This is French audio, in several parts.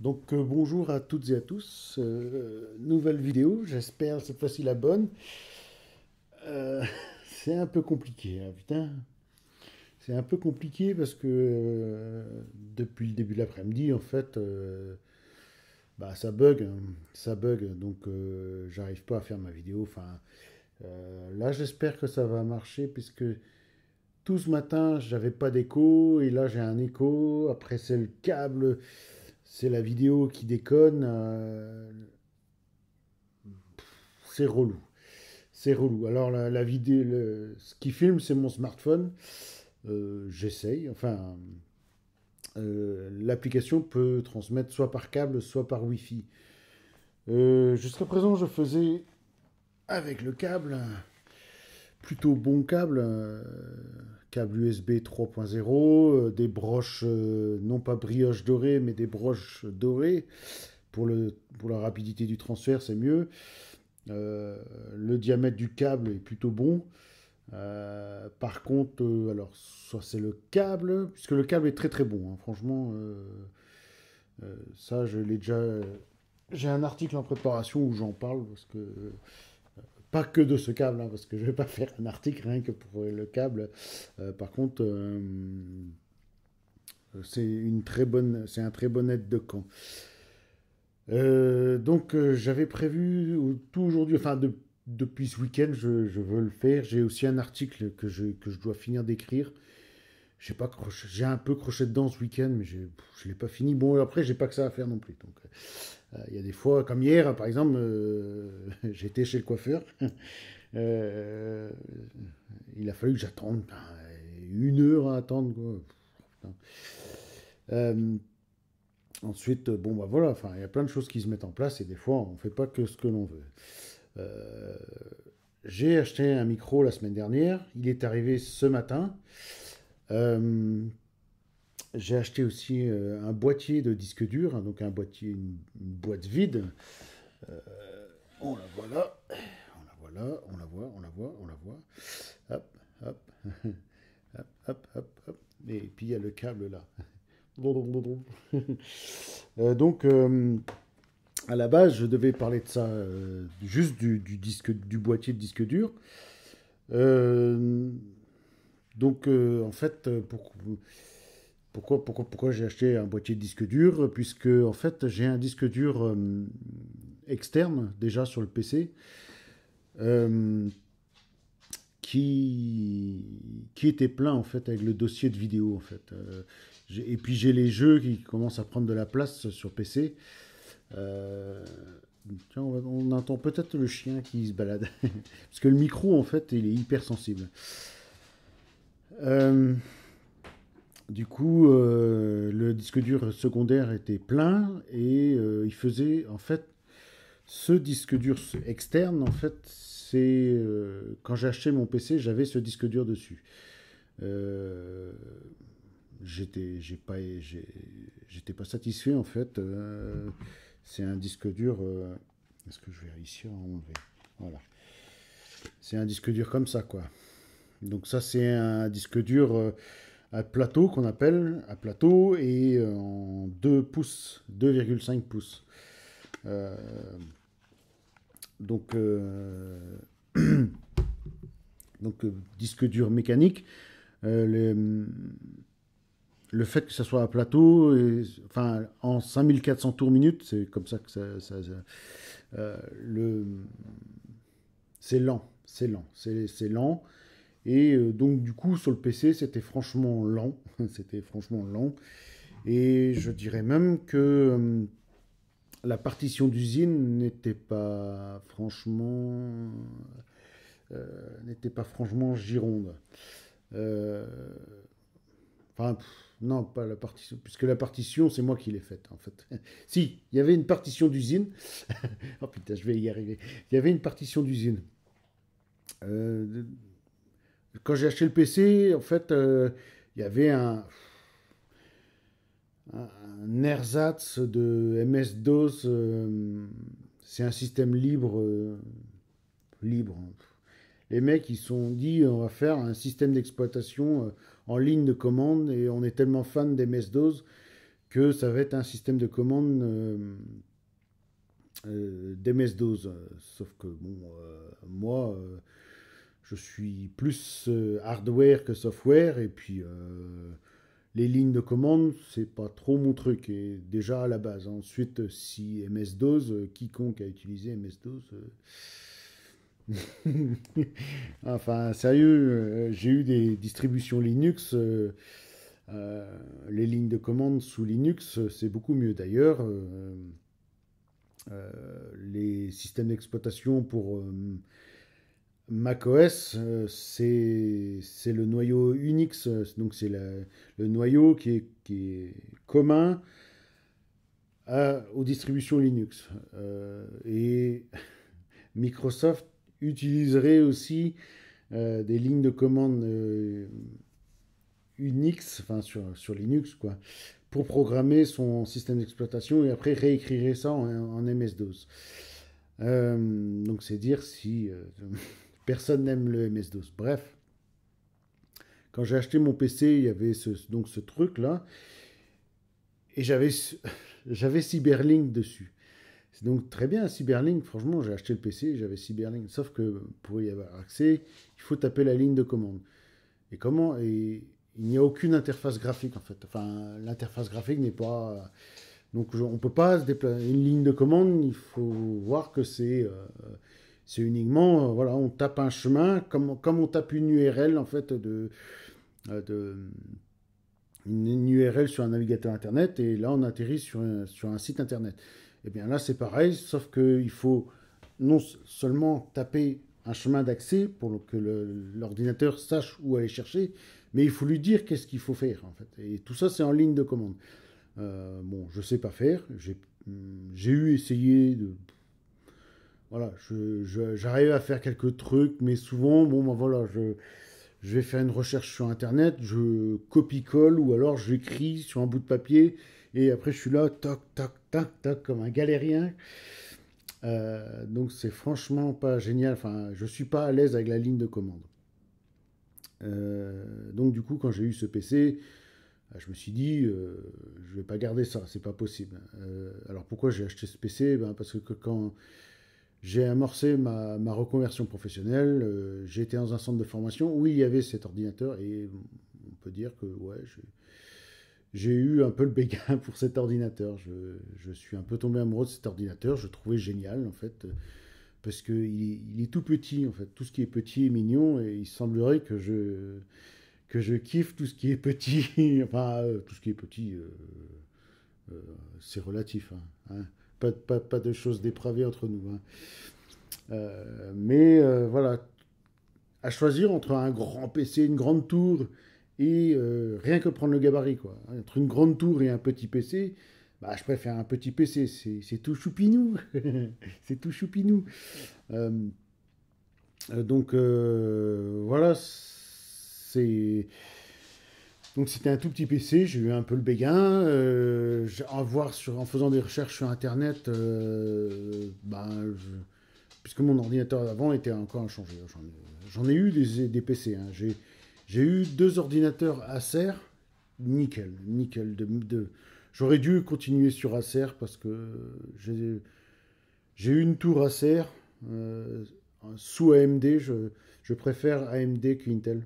Donc euh, bonjour à toutes et à tous, euh, nouvelle vidéo, j'espère cette fois-ci la bonne. Euh, c'est un peu compliqué, hein, putain. C'est un peu compliqué parce que depuis le début de l'après-midi, en fait, bah, ça bug, hein. ça bug, donc j'arrive pas à faire ma vidéo. Enfin, là j'espère que ça va marcher puisque tout ce matin j'avais pas d'écho et là j'ai un écho. Après c'est le câble c'est la vidéo qui déconne. Euh, c'est relou. C'est relou. Alors la, vidéo, ce qui filme, c'est mon smartphone. Euh, j'essaye. Enfin, euh, l'application peut transmettre soit par câble, soit par Wi-Fi. Jusqu'à présent, je faisais avec le câble, plutôt bon câble câble USB 3.0, euh, des broches, euh, non pas brioches dorées, mais des broches dorées. Pour, le, la rapidité du transfert, c'est mieux. Euh, le diamètre du câble est plutôt bon. par contre, alors, soit c'est le câble, puisque le câble est très très bon, hein. franchement, ça je l'ai déjà. J'ai un article en préparation où j'en parle parce que pas que de ce câble, hein, parce que je ne vais pas faire un article rien que pour euh, le câble. Euh, par contre, euh, c'est une très bonne, c'est un très bon aide de camp. donc j'avais prévu tout aujourd'hui, enfin de, depuis ce week-end, je, veux le faire. J'ai aussi un article que que je dois finir d'écrire j'ai pas j'ai un peu crochet dedans ce week-end, mais je ne l'ai pas fini. Bon, après, j'ai pas que ça à faire non plus. Donc, euh, il y a des fois, comme hier, par exemple, euh, j'étais chez le coiffeur. Euh, il a fallu que j'attende ben, une heure à attendre. ensuite, bon, bah voilà, il y a plein de choses qui se mettent en place et des fois, on ne fait pas que ce que l'on veut. j'ai acheté un micro la semaine dernière. Il est arrivé ce matin. Euh, j'ai acheté aussi euh, un boîtier de disque dur, hein, donc un boîtier, une, boîte vide. Euh, on la voit là, on la voit là, on la voit, on la voit, on la voit. Hop, hop, hop, hop, hop, hop. Et puis il y a le câble là. donc à la base, je devais parler de ça, juste du, du, disque, du boîtier de disque dur. Euh, donc, euh, en fait, euh, pourquoi, pourquoi, j'ai acheté un boîtier de disque dur Puisque, en fait, j'ai un disque dur euh, externe déjà sur le PC. qui, qui était plein en fait avec le dossier de vidéo en fait. et puis j'ai les jeux qui commencent à prendre de la place sur PC. Tiens, on, entend peut-être le chien qui se balade. Parce que le micro, en fait, il est hyper sensible. Euh, du coup, euh, le disque dur secondaire était plein et euh, il faisait en fait ce disque dur externe. En fait, c'est quand j'ai acheté mon PC, j'avais ce disque dur dessus. j'étais, j'ai pas, j'étais pas satisfait en fait. c'est un disque dur. Est-ce que je vais réussir à enlever Voilà. C'est un disque dur comme ça, quoi. Donc ça, c'est un disque dur euh, à plateau qu'on appelle à plateau et euh, en 2 pouces, 2,5 pouces. Euh, donc, disque dur mécanique. le, fait que ça soit à plateau, et, enfin en 5400 tours minutes, c'est comme ça que ça, c'est lent, c'est lent, c'est lent. Et euh, donc du coup sur le PC c'était franchement lent, c'était franchement lent. Et je dirais même que euh, la partition d'usine n'était pas franchement euh, n'était pas franchement gironde. enfin non pas la partition puisque la partition c'est moi qui l'ai faite en fait. si il y avait une partition d'usine. oh putain je vais y arriver. Il y avait une partition d'usine. Euh, quand j'ai acheté le PC, en fait, euh, il y avait un, un ersatz de MS-DOS. Euh, c'est un système libre. Euh, libre. Les mecs, ils sont dit, on va faire un système d'exploitation en ligne de commande, et on est tellement fan dms dos que ça va être un système de commande d'MS-DOS. Sauf que, bon, moi, je suis plus euh, hardware que software, et puis euh, les lignes de commande, c'est pas trop mon truc, et déjà à la base. Ensuite, euh, si MS-DOS, quiconque a utilisé MS-DOS... enfin, sérieux, j'ai eu des distributions Linux... les lignes de commande sous Linux, c'est beaucoup mieux d'ailleurs. les systèmes d'exploitation pour macOS, euh, c'est le noyau Unix, euh, donc c'est le noyau qui est, commun euh, aux distributions Linux. et Microsoft utiliserait aussi des lignes de commande Unix, enfin sur, Linux, quoi, pour programmer son système d'exploitation et après réécrire ça en, en MS-DOS. donc c'est dire si... Personne n'aime le MS-DOS. Bref, quand j'ai acheté mon PC, il y avait ce, donc ce truc-là. Et j'avais, j'avais Cyberlink dessus. C'est donc très bien, Cyberlink. Franchement, j'ai acheté le PC, j'avais Cyberlink. Sauf que pour y avoir accès, il faut taper la ligne de commande. Et comment il n'y a aucune interface graphique, en fait. Enfin, l'interface graphique n'est pas. Donc, on ne peut pas se déplacer. Une ligne de commande, il faut voir que c'est. Euh, c'est uniquement, euh, voilà, on tape un chemin, comme, comme on tape une URL, en fait, de, euh, une, URL sur un navigateur Internet, et là, on atterrit sur un, sur un site Internet. Eh bien là, c'est pareil, sauf qu'il faut non seulement taper un chemin d'accès pour que l'ordinateur sache où aller chercher, mais il faut lui dire qu'est-ce qu'il faut faire, en fait. Et tout ça, c'est en ligne de commande. Euh, bon, je ne sais pas faire. J'ai eu essayé de voilà, j'arrive je, à faire quelques trucs, mais souvent, bon, ben voilà, je, je vais faire une recherche sur Internet, je copie-colle ou alors j'écris sur un bout de papier et après je suis là, toc, toc, toc, toc, comme un galérien. Euh, donc c'est franchement pas génial. Enfin, je suis pas à l'aise avec la ligne de commande. Euh, donc du coup, quand j'ai eu ce PC, euh, je me suis dit, je vais pas garder ça, c'est pas possible. alors pourquoi j'ai acheté ce PC ben, parce que quand j'ai amorcé ma, reconversion professionnelle. Euh, J'étais dans un centre de formation où il y avait cet ordinateur et on peut dire que ouais, j'ai eu un peu le béguin pour cet ordinateur. Je, suis un peu tombé amoureux de cet ordinateur. Je le trouvais génial en fait parce que il, est tout petit en fait. Tout ce qui est petit est mignon et il semblerait que je que je kiffe tout ce qui est petit. enfin euh, tout ce qui est petit, euh, c'est relatif. hein. hein pas, de choses dépravées entre nous. Hein. Euh, mais euh, voilà, à choisir entre un grand PC, une grande tour, et euh, rien que prendre le gabarit, quoi. Entre une grande tour et un petit PC, bah, je préfère un petit PC, c'est tout choupinou. c'est tout choupinou. donc voilà, c'est donc c'était un tout petit PC, j'ai eu un peu le béguin. Euh, en, faisant des recherches sur Internet, euh, ben, puisque mon ordinateur d'avant était encore inchangé. J'en ai, eu des, des PC. Hein. J'ai eu deux ordinateurs Acer, nickel, nickel. De, J'aurais dû continuer sur Acer parce que j'ai eu une tour Acer euh, sous AMD. je préfère AMD qu'Intel.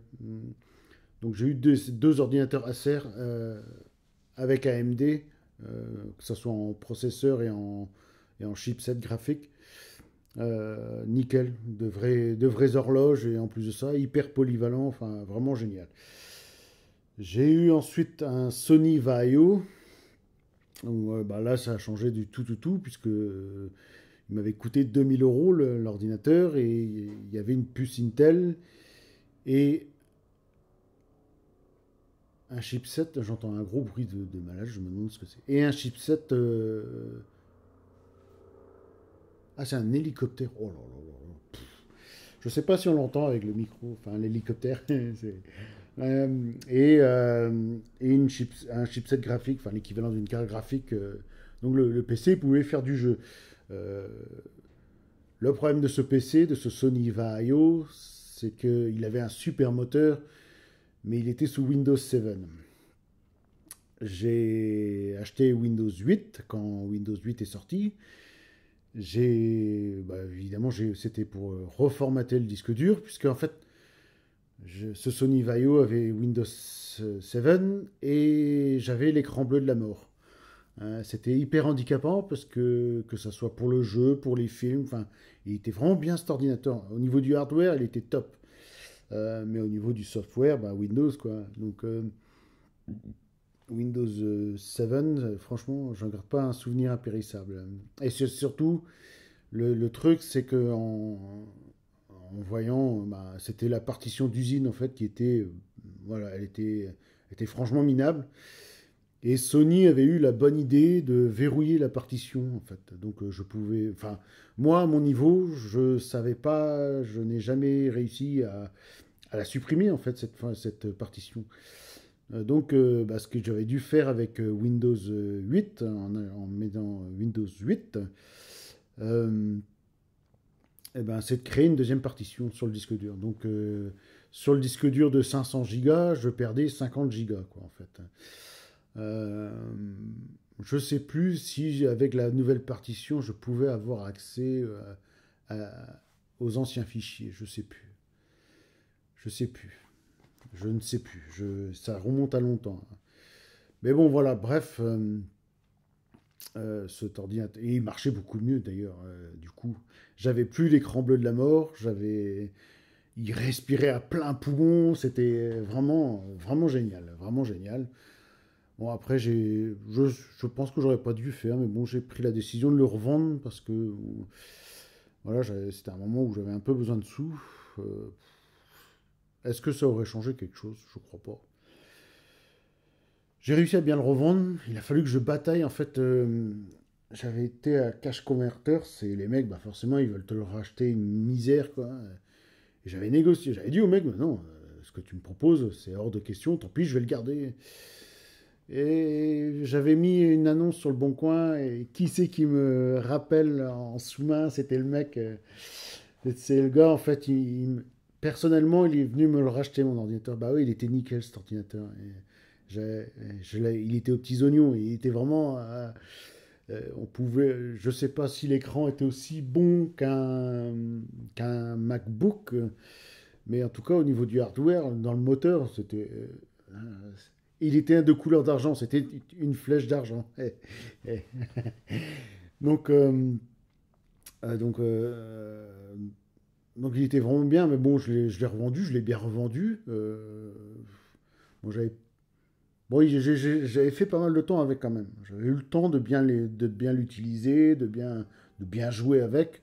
Donc j'ai eu deux, deux, ordinateurs Acer euh, avec AMD, euh, que ce soit en processeur et en, et en chipset graphique. Euh, nickel, de vraies, de vrais horloges et en plus de ça, hyper polyvalent, enfin vraiment génial. J'ai eu ensuite un Sony Vaio. Bah là, ça a changé du tout, tout, tout, puisque il m'avait coûté 2000 euros l'ordinateur et il y avait une puce Intel et un chipset, j'entends un gros bruit de, de, malade, je me demande ce que c'est. Et un chipset. Euh, ah, c'est un hélicoptère. Oh là là là. là. Je sais pas si on l'entend avec le micro, enfin l'hélicoptère. Euh, euh, et, une chipset, un chipset graphique, enfin l'équivalent d'une carte graphique. donc le, PC pouvait faire du jeu. le problème de ce PC, de ce Sony VAIO, c'est qu'il avait un super moteur mais il était sous Windows 7. J'ai acheté Windows 8 quand Windows 8 est sorti. J'ai, bah, évidemment, c'était pour euh, reformater le disque dur, puisque en fait, ce Sony Vaio avait Windows 7 euh, et j'avais l'écran bleu de la mort. Hein, c'était hyper handicapant parce que que ça soit pour le jeu, pour les films, enfin, il était vraiment bien cet ordinateur. Au niveau du hardware, il était top. Euh, mais au niveau du software, bah, Windows, quoi. Donc, euh, Windows 7, euh, franchement, j'en garde pas un souvenir impérissable. Et surtout, le, truc, c'est que en, en voyant, bah, c'était la partition d'usine, en fait, qui était, voilà, elle était, était franchement minable. Et Sony avait eu la bonne idée de verrouiller la partition, en fait. Donc euh, je pouvais. Enfin, moi, à mon niveau, je savais pas, je n'ai jamais réussi à, la supprimer, en fait, cette, cette partition. Euh, donc, euh, bah, ce que j'avais dû faire avec Windows 8, hein, en, en mettant Windows 8, eh ben, c'est de créer une deuxième partition sur le disque dur. Donc, sur le disque dur de 500 Go, je perdais 50 Go, quoi, en fait. Euh, je sais plus si avec la nouvelle partition, je pouvais avoir accès euh, aux anciens fichiers. Je sais plus. Je sais plus. Je ne sais plus. ça remonte à longtemps. Hein. Mais bon, voilà. Bref, euh, euh, cet ordinateur et il marchait beaucoup mieux d'ailleurs. du coup, j'avais plus l'écran bleu de la mort. J'avais, il respirait à plein poumon. C'était vraiment, vraiment génial, vraiment génial. Bon, après, j'ai, je, pense que j'aurais pas dû faire, mais bon, j'ai pris la décision de le revendre parce que voilà, c'était un moment où j'avais un peu besoin de sous. Euh, est-ce que ça aurait changé quelque chose Je crois pas. J'ai réussi à bien le revendre. Il a fallu que je bataille. En fait, euh, j'avais été à Cash Converter. C'est les mecs, bah forcément, ils veulent te le racheter une misère, quoi. j'avais négocié. J'avais dit au mec, non, euh, ce que tu me proposes, c'est hors de question. Tant pis, je vais le garder. Et j'avais mis une annonce sur le Bon Coin, et qui c'est qui me rappelle en sous-main C'était le mec, euh, c'est le gars, en fait, il, personnellement, il est venu me le racheter, mon ordinateur. Bah oui, il était nickel cet ordinateur. il était aux petits oignons, il était vraiment. Euh, euh, on pouvait, je ne sais pas si l'écran était aussi bon qu'un qu'un MacBook, mais en tout cas, au niveau du hardware, dans le moteur, c'était il était de couleur d'argent, c'était une flèche d'argent. Eh, eh. donc, euh, euh, donc, euh, donc il était vraiment bien, mais bon, je l'ai revendu, je l'ai bien revendu. bon, j'avais bon, j'avais fait pas mal de temps avec quand même. J'avais eu le temps de bien les, de l'utiliser, de bien, de bien jouer avec.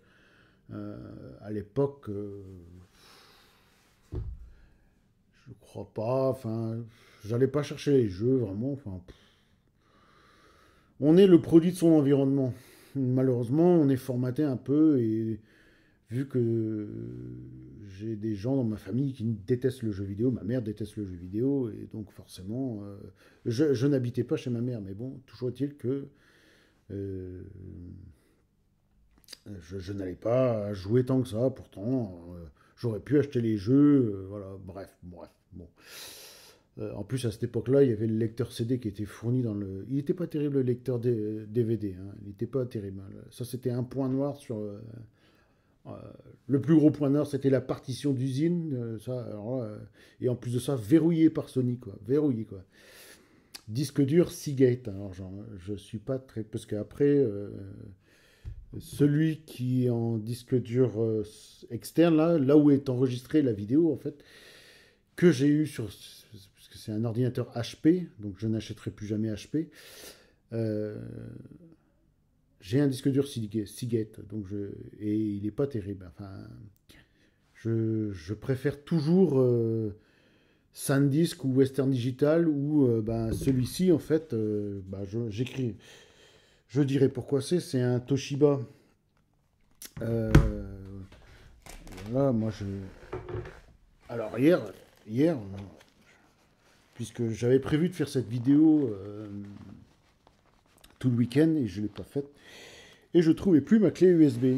à l'époque, je ne crois pas. Enfin, j'allais pas chercher les jeux vraiment. Enfin, on est le produit de son environnement. Malheureusement, on est formaté un peu et vu que j'ai des gens dans ma famille qui détestent le jeu vidéo, ma mère déteste le jeu vidéo et donc forcément, euh, je, n'habitais pas chez ma mère, mais bon, toujours est-il que euh, je, n'allais pas jouer tant que ça. Pourtant, euh, j'aurais pu acheter les jeux. voilà, bref, bref, bon. Euh, en plus, à cette époque-là, il y avait le lecteur CD qui était fourni dans le. Il n'était pas terrible le lecteur DVD. Euh, hein. Il n'était pas terrible. Ça, c'était un point noir sur. Euh, le plus gros point noir, c'était la partition d'usine. et en plus de ça, verrouillé par Sony, quoi. Verrouillé, quoi. Disque dur Seagate. Alors, genre, je suis pas très. Parce qu'après, celui qui est en disque dur externe, là, là où est enregistrée la vidéo, en fait, que j'ai eu sur c'est un ordinateur HP, donc je n'achèterai plus jamais HP. Euh, j'ai un disque dur Seagate, donc je, et il n'est pas terrible. Enfin, je, préfère toujours euh, SanDisk ou Western Digital ou euh, ben, celui-ci, en fait, ben, j'écris. Je, dirais pourquoi c'est, c'est un Toshiba. moi je. Alors hier, hier, puisque j'avais prévu de faire cette vidéo euh, tout le week-end et je ne l'ai pas faite. Et je trouvais plus ma clé USB.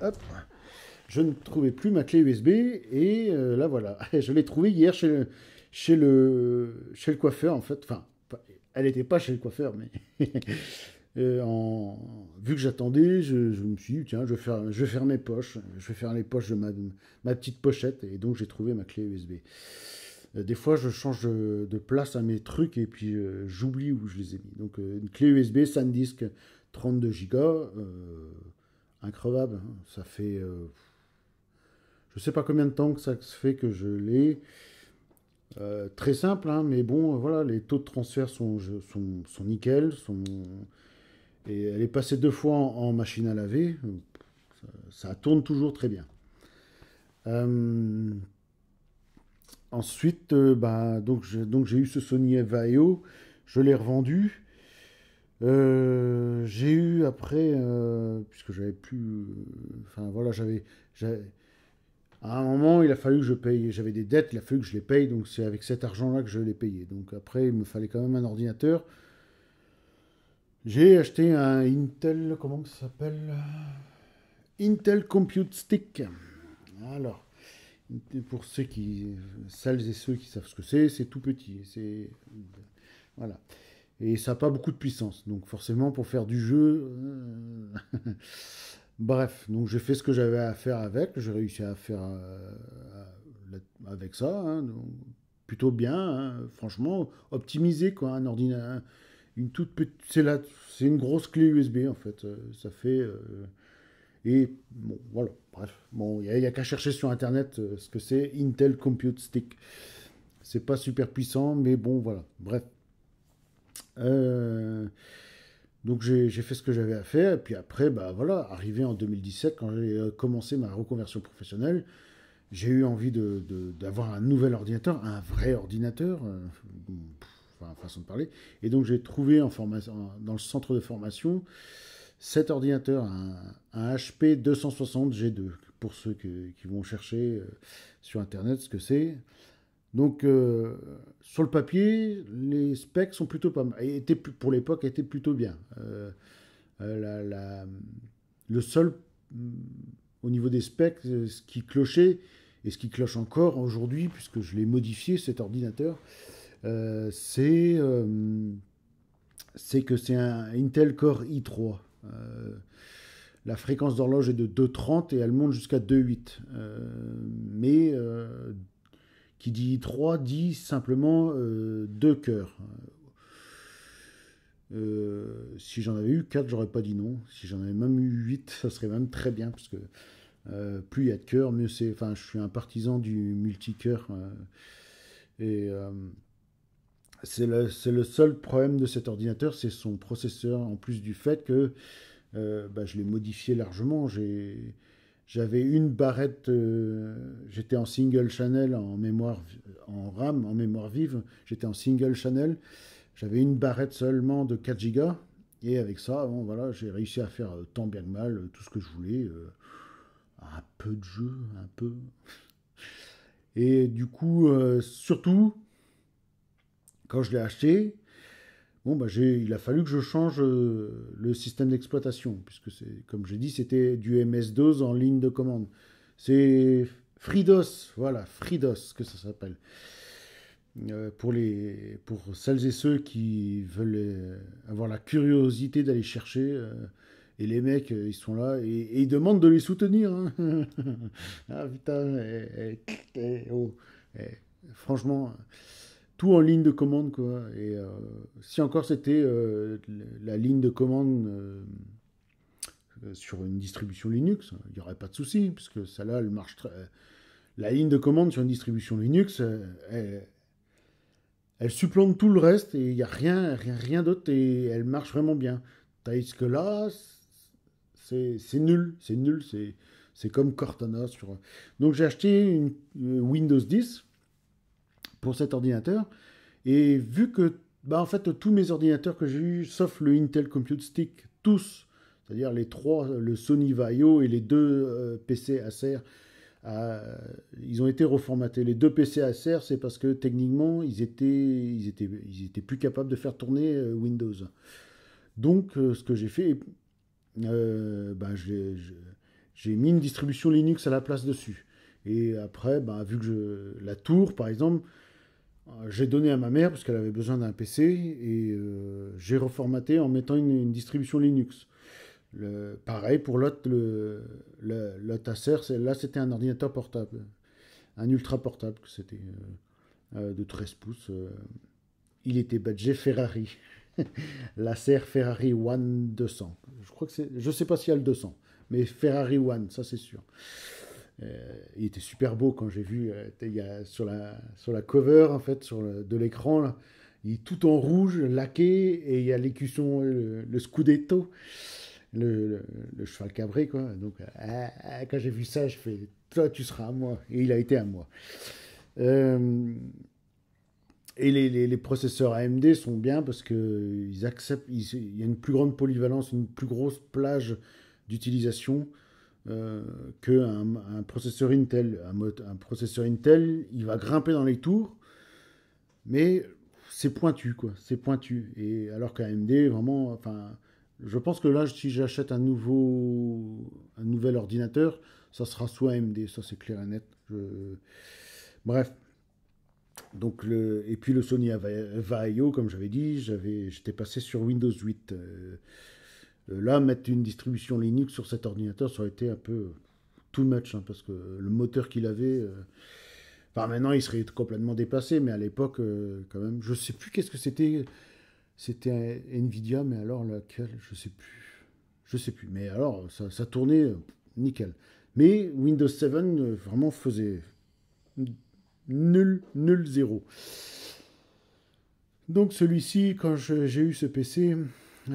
Hop. Je ne trouvais plus ma clé USB et euh, là voilà. Je l'ai trouvée hier chez le, chez, le, chez le coiffeur en fait. Enfin, elle n'était pas chez le coiffeur, mais euh, en, vu que j'attendais, je, me suis dit tiens, je vais, faire, je vais faire mes poches. Je vais faire les poches de ma, ma petite pochette et donc j'ai trouvé ma clé USB. Euh, des fois, je change de, place à mes trucs et puis euh, j'oublie où je les ai mis. Donc, euh, une clé USB SanDisk 32 Go, euh, increvable. Hein. Ça fait. je sais pas combien de temps que ça se fait que je l'ai. très simple, hein, mais bon, voilà, les taux de transfert sont, sont, nickel. Et elle est passée deux fois en, machine à laver. Ça, ça tourne toujours très bien. Ensuite, euh, bah, donc j'ai eu ce Sony Vaio, je l'ai revendu. Euh, j'ai eu après, euh, puisque j'avais plus, enfin voilà, j'avais, à un moment il a fallu que je paye, j'avais des dettes, il a fallu que je les paye, donc c'est avec cet argent-là que je les payais, Donc après, il me fallait quand même un ordinateur. J'ai acheté un Intel, comment ça s'appelle Intel Compute Stick. Alors, pour ceux qui, celles et ceux qui savent ce que c'est, c'est tout petit. C'est voilà. Et ça n'a pas beaucoup de puissance. Donc forcément, pour faire du jeu, euh, bref. Donc j'ai fait ce que j'avais à faire avec. J'ai réussi à faire euh, avec ça. Hein, plutôt bien. Hein, franchement, optimisé quoi. Un une toute petite. C'est là, c'est une grosse clé USB en fait. Euh, ça fait. Et bon, voilà, bref. Bon, il n'y a, qu'à chercher sur Internet euh, ce que c'est Intel Compute Stick. C'est pas super puissant, mais bon, voilà, bref. Euh, donc j'ai fait ce que j'avais à faire, et puis après, bah voilà, arrivé en 2017, quand j'ai euh, commencé ma reconversion professionnelle, j'ai eu envie d'avoir un nouvel ordinateur, un vrai ordinateur, enfin, façon de parler. Et donc j'ai trouvé en formation, dans le centre de formation cet ordinateur un, HP 260G2, pour ceux qui vont chercher euh, sur Internet ce que c'est. Donc, euh, sur le papier, les specs sont plutôt pas mal. pour l'époque, étaient plutôt bien. Euh, la, le seul, mm, au niveau des specs, ce qui clochait, et ce qui cloche encore aujourd'hui, puisque je l'ai modifié, cet ordinateur, euh, c'est que c'est un Intel Core i3. Euh, la fréquence d'horloge est de 2,30 et elle monte jusqu'à 2,8. Euh, mais euh, qui dit 3 dit simplement 2 cœurs. si j'en avais eu 4, j'aurais pas dit non. Si j'en avais même eu 8, ça serait même très bien, parce que plus il y a de cœur, mieux c'est. Enfin, je suis un partisan du multicœur. et c'est le, seul problème de cet ordinateur, c'est son processeur, en plus du fait que euh, bah, je l'ai modifié largement. J'avais une barrette, euh, j'étais en single channel en mémoire, en RAM, en mémoire vive, j'étais en single channel, j'avais une barrette seulement de 4 Go, et avec ça, bon, voilà, j'ai réussi à faire euh, tant bien que mal tout ce que je voulais, un peu de jeu, un peu. Et du coup, surtout, quand je l'ai acheté, bon, bah, il a fallu que je change euh, le système d'exploitation, puisque, comme j'ai dit, c'était du ms dos en ligne de commande. C'est Fridos, voilà, FreeDOS que ça s'appelle. Euh, pour, les, pour celles et ceux qui veulent euh, avoir la curiosité d'aller chercher, et les mecs, ils sont là et, ils demandent de les soutenir. Hein. ah putain, eh, eh, eh, oh, franchement en ligne de commande, quoi. Et euh, si encore c'était euh, la ligne de commande euh, sur une distribution Linux, il n'y aurait pas de souci, puisque ça là, elle marche très... La ligne de commande sur une distribution Linux, elle, supplante tout le reste et il n'y a rien, rien, rien d'autre et elle marche vraiment bien. Tandis que là, c'est nul, c'est nul, c'est comme Cortana. Sur... Donc j'ai acheté une Windows 10 pour cet ordinateur. Et vu que, bah, en fait, tous mes ordinateurs que j'ai eu, sauf le Intel Compute Stick, tous, c'est-à-dire les trois, le Sony Vaio et les deux euh, PC Acer, euh, ils ont été reformatés. Les deux PC Acer, c'est parce que techniquement, ils étaient, ils étaient, ils étaient plus capables de faire tourner euh, Windows. Donc, ce que j'ai fait, bah, j'ai mis une distribution Linux à la place dessus. Et après, bah, vu que je, la tour, par exemple, euh, j'ai donné à ma mère parce qu'elle avait besoin d'un PC et euh, j'ai reformaté en mettant une, distribution Linux. pareil pour l'autre, le, le, là c'était un ordinateur portable, un ultra portable que c'était euh, de 13 pouces. il était badgé Ferrari, L'Acer Ferrari One 200. Je crois que c'est, je sais pas s'il y a le 200, mais Ferrari One, ça c'est sûr. Euh, il était super beau quand j'ai vu euh, y a, sur, la, sur la cover en fait sur de l'écran. Il est tout en rouge, laqué, et il y a l'écusson, le, scudetto, le, le, cheval cabré. Quoi. Donc, euh, quand j'ai vu ça, je fais Toi, tu seras à moi. Et il a été à moi. et les, les, les, processeurs AMD sont bien parce qu'ils acceptent il y a une plus grande polyvalence, une plus grosse plage d'utilisation euh, qu'un un processeur Intel. Un, un, processeur Intel, il va grimper dans les tours, mais c'est pointu, quoi. C'est pointu. Et alors qu'AMD, vraiment, enfin, je pense que là, si j'achète un nouveau, un nouvel ordinateur, ça sera soit AMD, ça c'est clair et net. Bref. Donc le... Et puis le Sony Vaio, comme j'avais dit, j'étais passé sur Windows 8. Euh, là, mettre une distribution Linux sur cet ordinateur, ça aurait été un peu too much, hein, parce que le moteur qu'il avait. par euh, maintenant, il serait complètement dépassé, mais à l'époque, euh, quand même, je ne sais plus qu'est-ce que c'était. C'était Nvidia, mais alors laquelle Je sais plus. Je sais plus. Mais alors, ça, tournait nickel. Mais Windows 7 vraiment faisait nul, nul zéro. Donc celui-ci, quand j'ai eu ce PC,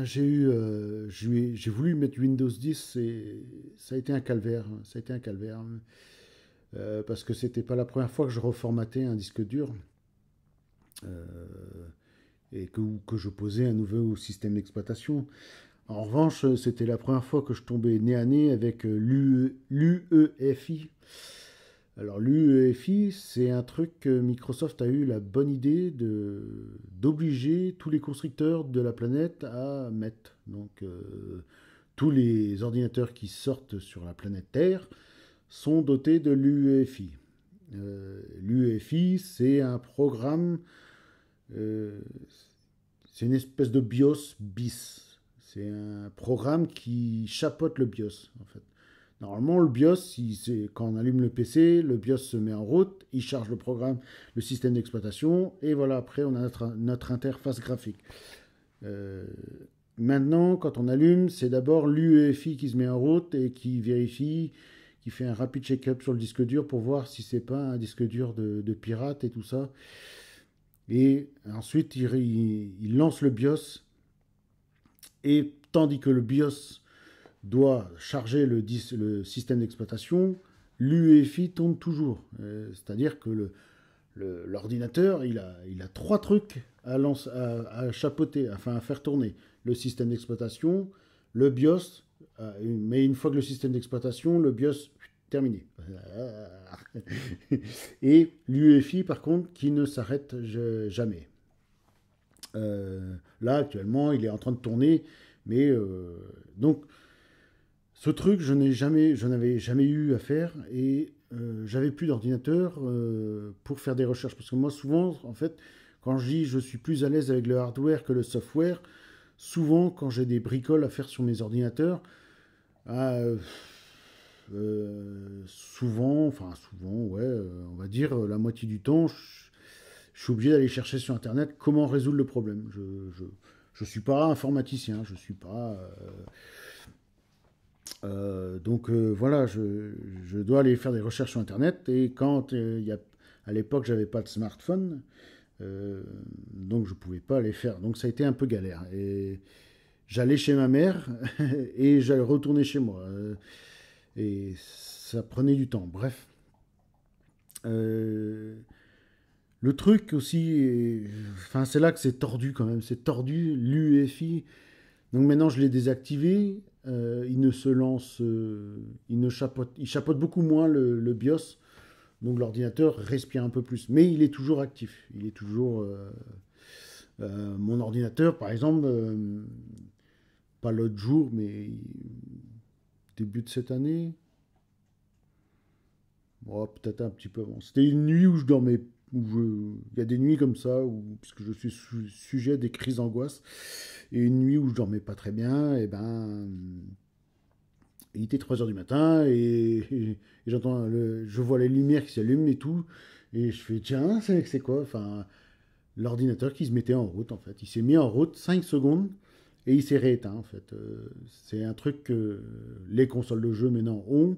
j'ai eu, euh, j'ai voulu mettre Windows 10 et ça a été un calvaire. Hein, ça un calvaire hein. euh, parce que c'était pas la première fois que je reformatais un disque dur euh, et que, que je posais un nouveau système d'exploitation. En revanche, c'était la première fois que je tombais nez à nez avec l'UEFI. E alors l'UEFI, c'est un truc que Microsoft a eu la bonne idée de d'obliger tous les constructeurs de la planète à mettre. Donc euh, tous les ordinateurs qui sortent sur la planète Terre sont dotés de l'UEFI. Euh, L'UEFI, c'est un programme, euh, c'est une espèce de BIOS bis. C'est un programme qui chapeaute le BIOS en fait. Normalement, le BIOS, quand on allume le PC, le BIOS se met en route, il charge le programme, le système d'exploitation, et voilà, après, on a notre, interface graphique. Euh, maintenant, quand on allume, c'est d'abord l'UEFI qui se met en route et qui vérifie, qui fait un rapide check-up sur le disque dur pour voir si c'est pas un disque dur de, pirate et tout ça. Et ensuite, il lance le BIOS, et tandis que le BIOS doit charger le, le système d'exploitation, l'UEFI tourne toujours. Euh, c'est-à-dire que l'ordinateur, le, il, a, il a trois trucs à, lance, à, à faire tourner. Le système d'exploitation, le BIOS, euh, mais une fois que le système d'exploitation, le BIOS, terminé. Et l'UEFI, par contre, qui ne s'arrête jamais. Euh, là, actuellement, il est en train de tourner, mais donc ce truc, je n'ai jamais, je n'avais jamais eu à faire et euh, j'avais plus d'ordinateur euh, pour faire des recherches. Parce que moi, souvent, en fait, quand je dis je suis plus à l'aise avec le hardware que le software, souvent, quand j'ai des bricoles à faire sur mes ordinateurs, ah, euh, souvent, enfin souvent, ouais, on va dire la moitié du temps, je, suis obligé d'aller chercher sur Internet comment résoudre le problème. Je ne suis pas informaticien, je ne suis pas... Euh, donc euh, voilà, je, dois aller faire des recherches sur Internet. Et quand euh, il y a, à l'époque, j'avais pas de smartphone, donc je pouvais pas aller faire. Donc ça a été un peu galère. Et j'allais chez ma mère et j'allais retourner chez moi. et ça prenait du temps. Bref. le truc aussi, enfin c'est là que c'est tordu quand même, c'est tordu l'UEFI. Donc maintenant je l'ai désactivé, euh, il ne se lance, euh, il ne chapeaute, il chapeaute beaucoup moins le, BIOS, donc l'ordinateur respire un peu plus, mais il est toujours actif. Il est toujours. Euh, mon ordinateur, par exemple, pas l'autre jour, mais début de cette année, oh, peut-être un petit peu avant. C'était une nuit où je dormais. Où Il y a des nuits comme ça, où, puisque je suis sujet des crises d'angoisse. Et une nuit où je dormais pas très bien, et eh ben, il était 3 h du matin et, j'entends je vois les lumières qui s'allument et tout. Et je fais, tiens, c'est, quoi Enfin, l'ordinateur qui se mettait en route en fait. Il s'est mis en route 5 secondes et il s'est rééteint en fait. Euh, c'est un truc que les consoles de jeux maintenant ont.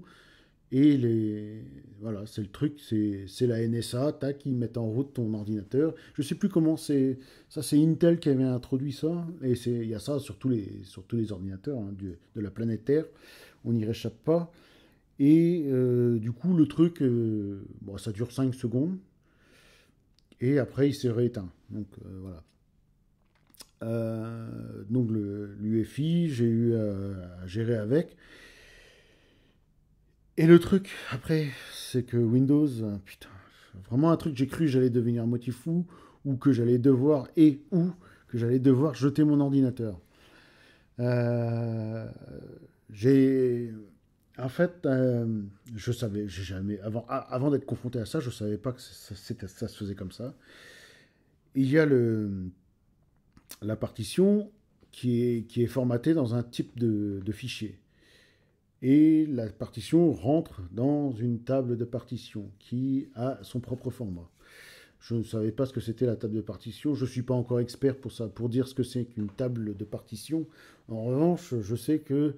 Et les... voilà, c'est le truc, c'est la NSA, qui ils mettent en route ton ordinateur. Je sais plus comment c'est. Ça, c'est Intel qui avait introduit ça. Et il y a ça sur tous les, sur tous les ordinateurs hein, de la planète Terre. On n'y réchappe pas. Et euh, du coup, le truc, euh, bon, ça dure 5 secondes. Et après, il s'est rééteint. Donc euh, voilà. Euh, donc l'UFI, j'ai eu à, gérer avec. Et le truc, après, c'est que Windows, putain, vraiment un truc, j'ai cru que j'allais devenir un motif fou, ou que j'allais devoir, et ou que j'allais devoir jeter mon ordinateur. Euh, j'ai. En fait, euh, je savais, j'ai jamais. Avant, avant d'être confronté à ça, je savais pas que ça, ça se faisait comme ça. Il y a le, la partition qui est, qui est formatée dans un type de fichier et la partition rentre dans une table de partition qui a son propre format. Je ne savais pas ce que c'était la table de partition. Je ne suis pas encore expert pour ça, pour dire ce que c'est qu'une table de partition. En revanche, je sais que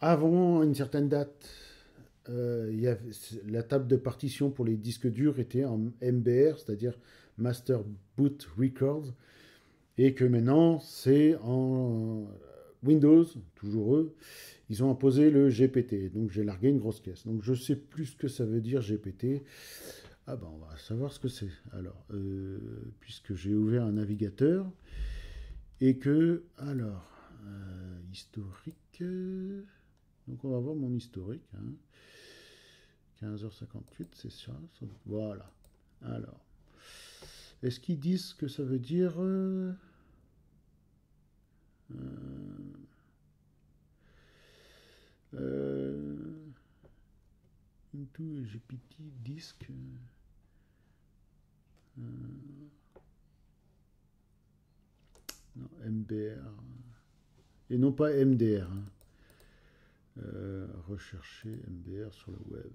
avant une certaine date, euh, la table de partition pour les disques durs était en MBR, c'est-à-dire Master Boot Records, et que maintenant c'est en Windows, toujours eux, ils ont imposé le GPT. Donc j'ai largué une grosse caisse. Donc je sais plus ce que ça veut dire GPT. Ah ben on va savoir ce que c'est. Alors, euh, puisque j'ai ouvert un navigateur et que, alors, euh, historique. Donc on va voir mon historique. 15h58, hein. c'est ça, Voilà. Alors, est-ce qu'ils disent ce que ça veut dire euh, euh, into GPT disque. Euh, non, MBR. Et non pas MDR. Hein. Euh, rechercher MBR sur le web.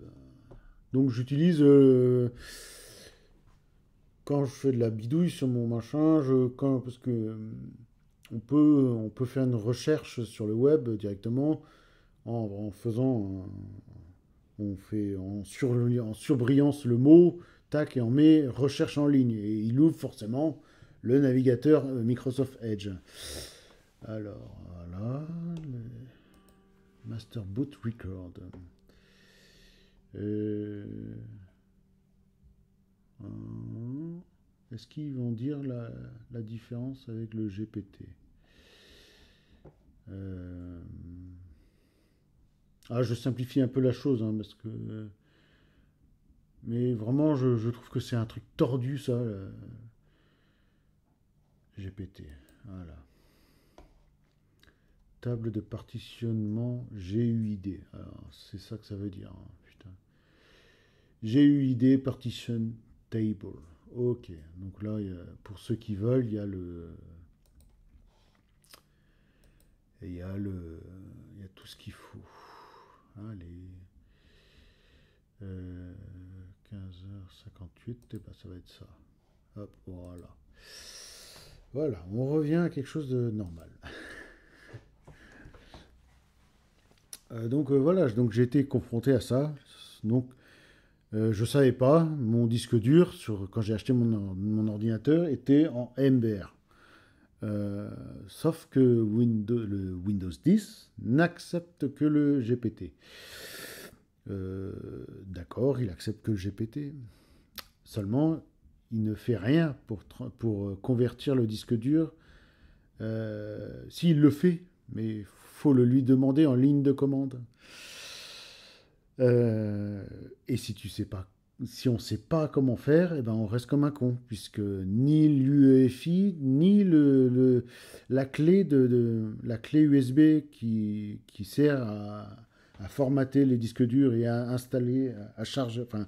Donc j'utilise euh, quand je fais de la bidouille sur mon machin, je, parce que on peut on peut faire une recherche sur le web directement en, faisant, on fait en, sur, surbrillance le mot, tac, et on met recherche en ligne. Et il ouvre forcément le navigateur euh, Microsoft Edge. Alors, voilà, Master Boot Record. Euh, est-ce qu'ils vont dire la, la, différence avec le GPT euh, ah, je simplifie un peu la chose, hein, parce que. Mais vraiment, je, trouve que c'est un truc tordu, ça. j'ai euh, GPT. Voilà. Table de partitionnement GUID. Alors, c'est ça que ça veut dire. J'ai hein, putain. GUID partition table. Ok. Donc là, pour ceux qui veulent, il y a le. Il y a le. Il y a tout ce qu'il faut allez, 15h58, et ça va être ça. Hop, voilà. Voilà, on revient à quelque chose de normal. Euh, donc euh, voilà, donc j'ai été confronté à ça. Donc euh, je savais pas, mon disque dur, sur, quand j'ai acheté mon, mon ordinateur, était en MBR. Euh, sauf que Windows, le Windows 10 n'accepte que le GPT. Euh, d'accord, il accepte que le GPT. Seulement, il ne fait rien pour, pour euh, convertir le disque dur. S'il le fait, mais faut le lui demander en ligne de commande. et si tu sais pas si on ne sait pas comment faire, et eh ben on reste comme un con, puisque ni l'UEFI, ni le, la, clé de, la clé USB qui, qui sert à, formater les disques durs et à installer, à, enfin,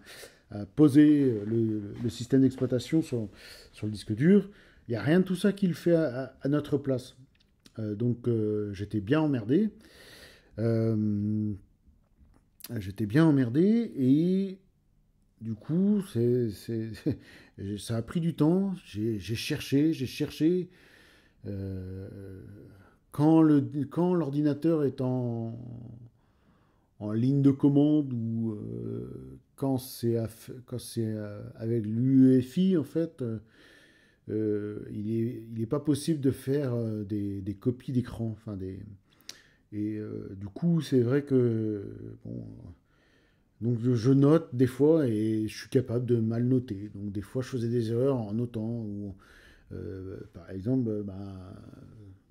à poser le, système d'exploitation sur, sur, le disque dur, il n'y a rien de tout ça qui le fait à, notre place. Euh, donc euh, j'étais bien emmerdé. Euh, j'étais bien emmerdé et du coup, c'est, ça a pris du temps. J'ai cherché, j'ai cherché. Euh, quand, le, l'ordinateur est en, en ligne de commande ou euh, quand c'est, euh, avec l'UEFI, en fait, il n'est pas possible de faire des, copies d'écran. et du coup, c'est vrai que. Donc je note des fois et je suis capable de mal noter. Donc des fois je faisais des erreurs en notant. Ou, euh, par exemple, euh, bah,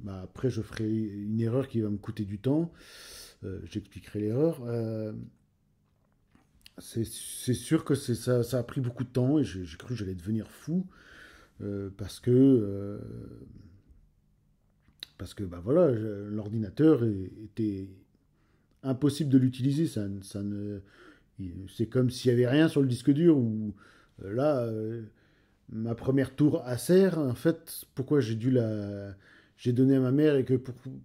bah, après je ferai une erreur qui va me coûter du temps. Euh, j'expliquerai l'erreur. c'est sûr que ça, ça, a pris beaucoup de temps et j'ai cru que j'allais devenir fou parce que parce que bah voilà l'ordinateur était impossible de l'utiliser ça ne c'est comme s'il n'y avait rien sur le disque dur. Ou euh, là, euh, ma première tour serre en fait, pourquoi j'ai dû la, j'ai donné à ma mère et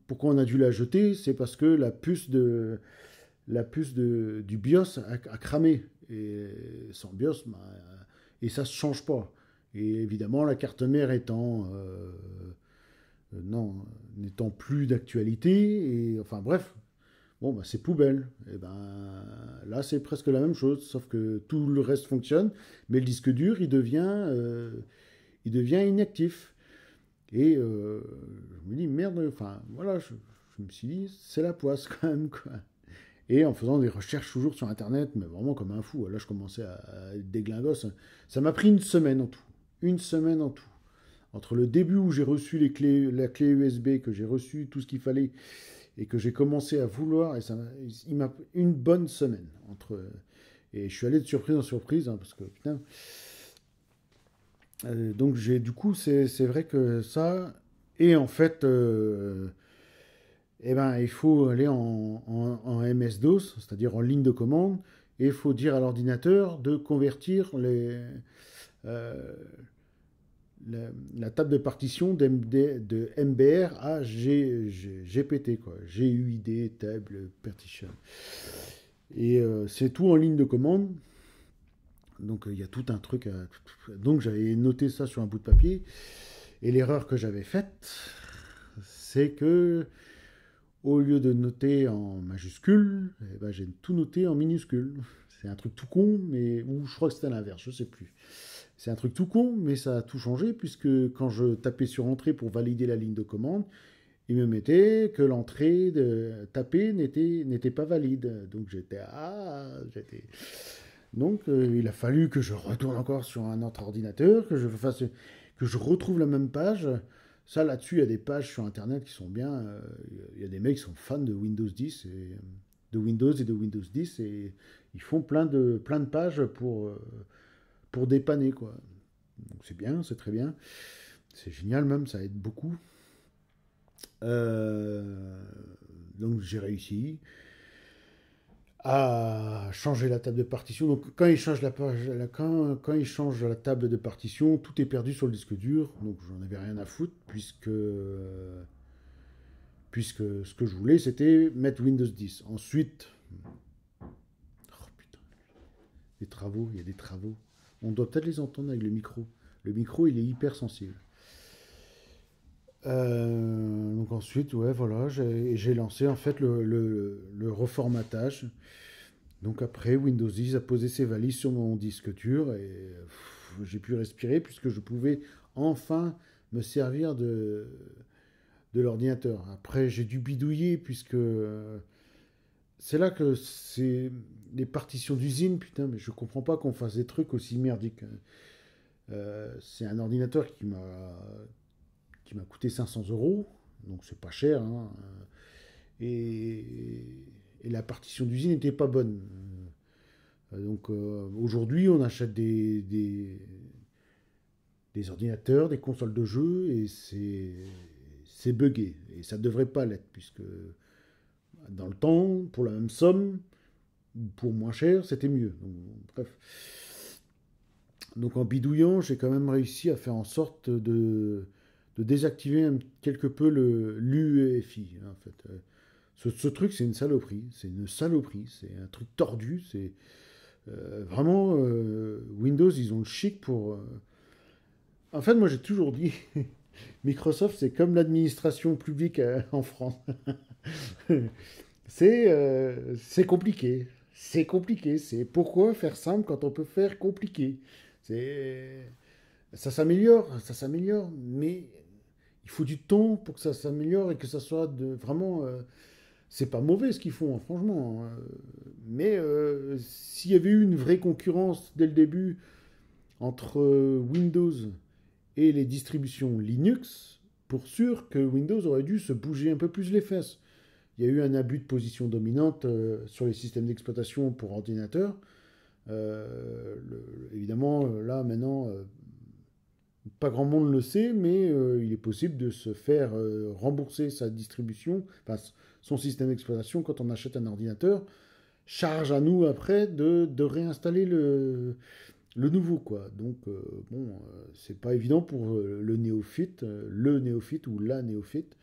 pourquoi on a dû la jeter, c'est parce que la puce de la puce du BIOS a, cramé et sans BIOS, bah, et ça se change pas. Et évidemment, la carte mère étant euh, non n'étant plus d'actualité, et enfin bref, Bon, bah, c'est poubelle. Et eh ben là, c'est presque la même chose, sauf que tout le reste fonctionne, mais le disque dur, il devient, euh, il devient inactif. Et euh, je me dis, merde, enfin, voilà, je, me suis dit, c'est la poisse quand même, quoi. Et en faisant des recherches toujours sur Internet, mais vraiment comme un fou, là, je commençais à, à Ça m'a pris une semaine en tout. Une semaine en tout. Entre le début où j'ai reçu les clés, la clé USB, que j'ai reçu tout ce qu'il fallait et que j'ai commencé à vouloir, et ça il m'a une bonne semaine entre. Et je suis allé de surprise en surprise, hein, parce que putain. Euh, donc j'ai du coup c'est, vrai que ça et en fait euh, eh ben il faut aller en, MS-DOS c'est-à-dire en ligne de commande et il faut dire à l'ordinateur de convertir les euh, la, table de partition de MBR à G, GPT, quoi. GUID, table partition. Et euh, c'est tout en ligne de commande. Donc euh, il y a tout un truc. À... Donc j'avais noté ça sur un bout de papier. Et l'erreur que j'avais faite, c'est que au lieu de noter en majuscule, eh ben, j'ai tout noté en minuscule. C'est un truc tout con, mais ou je crois que c'était l'inverse, je sais plus. C'est un truc tout con, mais ça a tout changé, puisque quand je tapais sur entrée pour valider la ligne de commande, il me mettait que l'entrée de taper n'était pas valide. Donc j'étais... Ah, j'étais... Donc euh, il a fallu que je retourne encore sur un autre ordinateur, que je fasse, que je retrouve la même page. Ça là-dessus, il y a des pages sur Internet qui sont bien. Euh, il y a des mecs qui sont fans de Windows 10 et de Windows et de Windows 10 et ils font plein de plein de pages pour euh, pour dépanner, quoi. Donc c'est bien, c'est très bien. C'est génial même, ça aide beaucoup. Euh, donc j'ai réussi à changer la table de partition. Donc quand il change la, quand, quand il change la table de partition, tout est perdu sur le disque dur. Donc j'en avais rien à foutre puisque puisque ce que je voulais c'était mettre Windows 10. Ensuite, oh putain, des travaux, il y a des travaux. On doit peut-être les entendre avec le micro. Le micro, il est hyper sensible. Euh, donc ensuite, ouais, voilà, j'ai lancé en fait le, reformatage. Donc après, Windows 10 a posé ses valises sur mon disque dur et j'ai pu respirer puisque je pouvais enfin me servir de, de l'ordinateur. Après, j'ai dû bidouiller puisque euh, c'est là que c'est les partitions d'usine, putain, mais je comprends pas qu'on fasse des trucs aussi merdiques. Euh, c'est un ordinateur qui m'a qui m'a coûté 500 euros, donc c'est pas cher. Hein. Et, la partition d'usine n'était pas bonne. Euh, donc euh, aujourd'hui, on achète des, des, des ordinateurs, des consoles de jeux, et c'est c'est buggé. Et ça ne devrait pas l'être, puisque dans le temps, pour la même somme, pour moins cher, c'était mieux. Donc, bref. Donc en bidouillant, j'ai quand même réussi à faire en sorte de, de désactiver quelque peu le l'UEFI. Hein, en fait. Ce, truc, c'est une saloperie. C'est une saloperie. C'est un truc tordu. C'est euh, vraiment euh, Windows, ils ont le chic pour. Euh, en fait, moi, j'ai toujours dit. Microsoft, c'est comme l'administration publique en France. c'est euh, c'est compliqué. C'est compliqué. C'est pourquoi faire simple quand on peut faire compliqué C'est ça s'améliore, ça s'améliore, mais il faut du temps pour que ça s'améliore et que ça soit de vraiment. Euh, c'est pas mauvais ce qu'ils font, hein, franchement. Hein. mais euh, s'il y avait eu une vraie concurrence dès le début entre Windows et les distributions Linux, pour sûr que Windows aurait dû se bouger un peu plus les fesses il y a eu un abus de position dominante euh, sur les systèmes d'exploitation pour ordinateur. Euh, évidemment, euh, là maintenant, pas grand monde le sait, mais il est possible de se faire rembourser sa distribution, enfin, son système d'exploitation quand on achète un ordinateur. Charge à nous après de, de réinstaller le, le, nouveau quoi. Donc bon, c'est pas évident pour le néophyte, le néophyte ou la néophyte.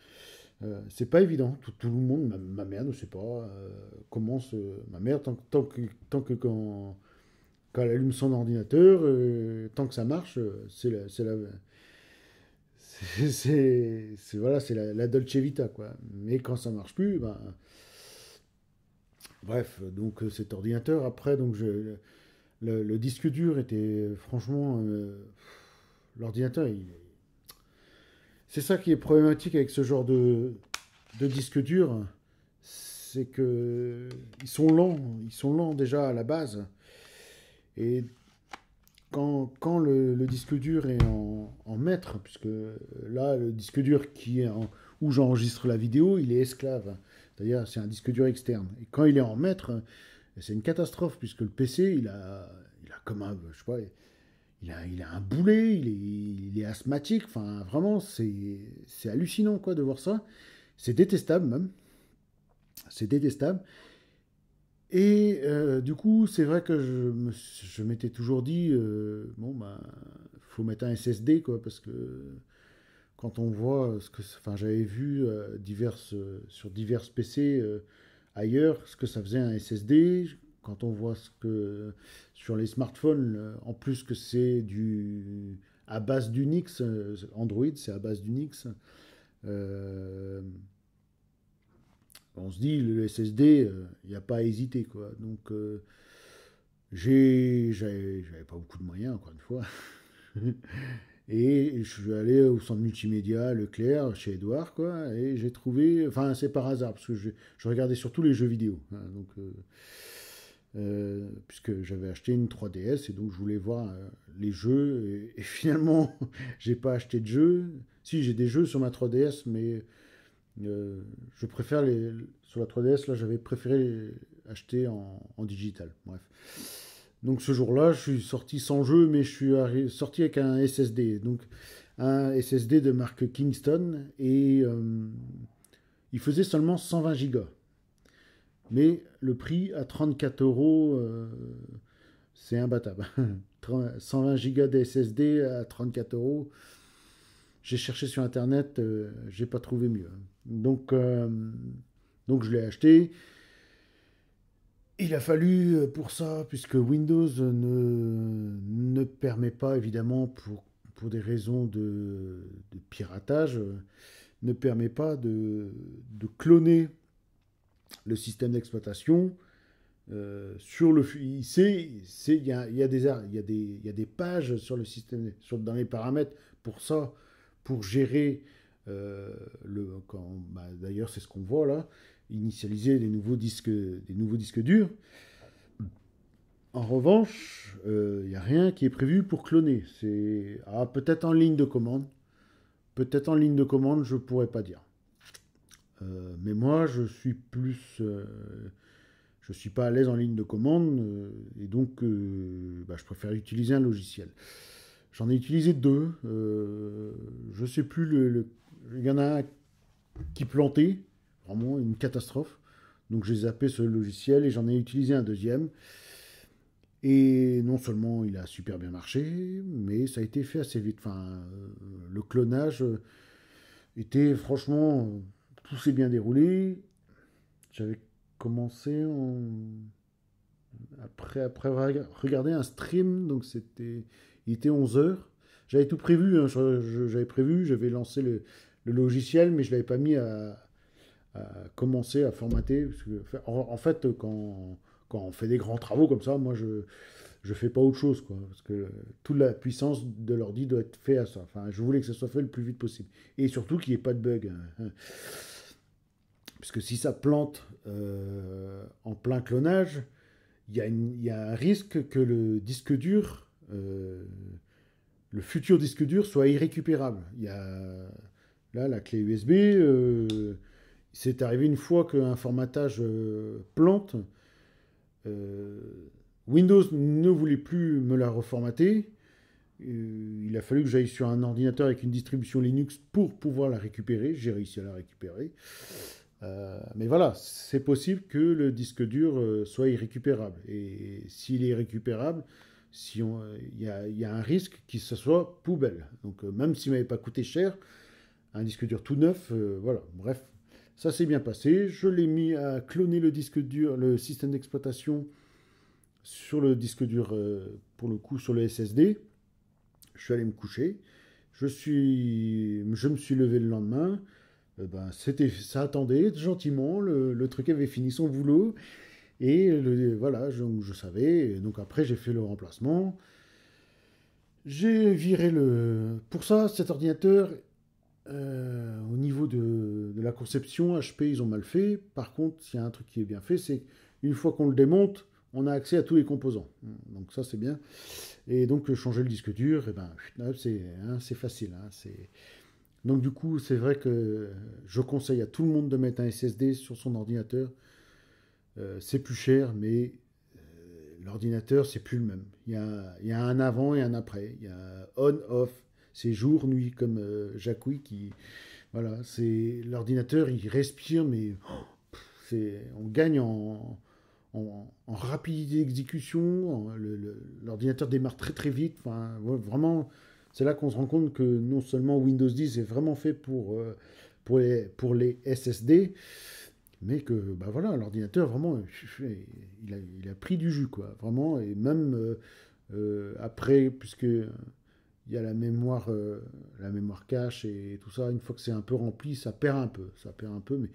Euh, c'est pas évident. Tout, le monde, ma, mère ne sait pas euh, comment se. Ma mère, tant, tant que, tant que quand, quand, elle allume son ordinateur, euh, tant que ça marche, c'est la. C'est voilà, c'est la, Dolce Vita, quoi. Mais quand ça marche plus, ben, bref, donc cet ordinateur, après, donc je, le, le disque dur était franchement. L'ordinateur, il, c'est ça qui est problématique avec ce genre de, disque dur. C'est que ils sont lents. Ils sont lents déjà à la base. Et quand, le, disque dur est en, en mètres, puisque là, le disque dur qui où j'enregistre la vidéo, il est esclave. D'ailleurs c'est un disque dur externe. Et quand il est en mètres, c'est une catastrophe, puisque le PC, il a, il a comme un, je il a, il a un boulet, il est, il est asthmatique. Enfin, vraiment, c'est hallucinant quoi de voir ça. C'est détestable même. C'est détestable. Et euh, du coup, c'est vrai que je, m'étais toujours dit, euh, bon, bah, faut mettre un SSD, quoi, parce que quand on voit ce que. Enfin, j'avais vu euh, diverses, sur divers PC ailleurs ce que ça faisait un SSD, quand on voit ce que sur les smartphones, en plus que c'est du à base d'Unix, euh, Android c'est à base d'Unix, euh, on se dit le SSD, il euh, n'y a pas à hésiter quoi. Donc j'ai, j'avais pas beaucoup de moyens encore une fois. Et je suis allé au centre multimédia Leclerc, chez Edouard, quoi, et j'ai trouvé, enfin c'est par hasard, parce que je, regardais surtout les jeux vidéo. Hein, donc, euh, puisque j'avais acheté une 3DS et donc je voulais voir euh, les jeux. Et, finalement, j'ai pas acheté de jeux. Si, j'ai des jeux sur ma 3DS, mais euh, je préfère les. Sur la 3DS, là, j'avais préféré acheter en, en, digital. Bref. Donc ce jour-là, je suis sorti sans jeu, mais je suis sorti avec un SSD. Donc un SSD de marque Kingston et il faisait seulement 120 gigas. Mais le prix à 34 euros, euh, c'est imbattable. 120 Go de SSD à 34 euros. J'ai cherché sur internet, euh, j'ai pas trouvé mieux. Donc, euh, donc je l'ai acheté. Il a fallu pour ça, puisque Windows ne, permet pas, évidemment, pour, des raisons de, piratage, ne permet pas de, de cloner le système d'exploitation. Euh, sur le il il y a, y a, des il y a des, y a des pages sur le système sur dans les paramètres pour ça pour gérer euh, le bah, d'ailleurs c'est ce qu'on voit là initialiser des nouveaux disques des nouveaux disques durs en revanche euh, il n'y a rien qui est prévu pour cloner c'est ah, peut-être en ligne de commande peut-être en ligne de commande je pourrais pas dire euh, mais moi, je suis plus. Euh, je ne suis pas à l'aise en ligne de commande euh, et donc bah, je préfère utiliser un logiciel. J'en ai utilisé deux. je ne sais plus. Il y en a un qui plantait, vraiment une catastrophe. Donc j'ai zappé ce logiciel et j'en ai utilisé un deuxième. Et non seulement il a super bien marché, mais ça a été fait assez vite. Enfin, le clonage était franchement tout s'est bien déroulé. J'avais commencé en... après, après avoir regardé un stream, donc c'était, il était 11h. J'avais tout prévu, hein, j'avais prévu, j'avais lancé le, le, logiciel, mais je ne l'avais pas mis à, commencer à formater. en, fait, quand, quand, on fait des grands travaux comme ça, moi je je fais pas autre chose, quoi, parce que toute la puissance de l'ordi doit être faite à ça. Enfin, je voulais que ça soit fait le plus vite possible. Et surtout qu'il n'y ait pas de bug. Hein que si ça plante euh, en plein clonage, il y, a un risque que le disque dur, euh, le futur disque dur, soit irrécupérable. Il y a là la clé USB. Euh, c'est arrivé une fois qu'un formatage euh, plante. Windows ne voulait plus me la reformater. Il a fallu que j'aille sur un ordinateur avec une distribution Linux pour pouvoir la récupérer. J'ai réussi à la récupérer. Euh, mais voilà, c'est possible que le disque dur euh, soit irrécupérable. Et s'il est irrécupérable, euh, il y, a, y a un risque qu'il se soit poubelle. Donc même s'il ne m'avait pas coûté cher, un disque dur tout neuf, voilà, bref. Ça s'est bien passé. Je l'ai mis à cloner le disque dur, le système d'exploitation sur le disque dur, pour le coup, sur le SSD. Je suis allé me coucher. Je, suis, je me suis levé le lendemain. Eh ben, c'était, ça attendait gentiment, le, le, truc avait fini son boulot. Et le, voilà, je, je savais. donc après, j'ai fait le remplacement. J'ai viré le. Pour ça, cet ordinateur, euh, au niveau de, de, la conception, HP, ils ont mal fait. Par contre, il y a un truc qui est bien fait, c'est qu'une fois qu'on le démonte, on a accès à tous les composants. Donc ça, c'est bien. Et donc, changer le disque dur, et eh ben, c'est hein, facile. Hein, c'est donc du coup, c'est vrai que je conseille à tout le monde de mettre un SSD sur son ordinateur. Euh, c'est plus cher, mais euh, l'ordinateur, c'est plus le même. Il y, a, un avant et un après. Il y a on-off. C'est jour-nuit, comme euh, Jacqui. qui... Voilà, c'est l'ordinateur, il respire, mais oh, c'est on gagne en, en rapidité d'exécution. L'ordinateur démarre très très vite. Enfin, vraiment, c'est là qu'on se rend compte que non seulement Windows 10 est vraiment fait pour, euh, pour, les, pour les SSD, mais que bah voilà, l'ordinateur, vraiment, il a, il a, pris du jus, quoi. Vraiment, et même euh, euh, après, puisque il y a la mémoire, la mémoire cache et tout ça. Une fois que c'est un peu rempli, ça perd un peu, ça perd un peu, mais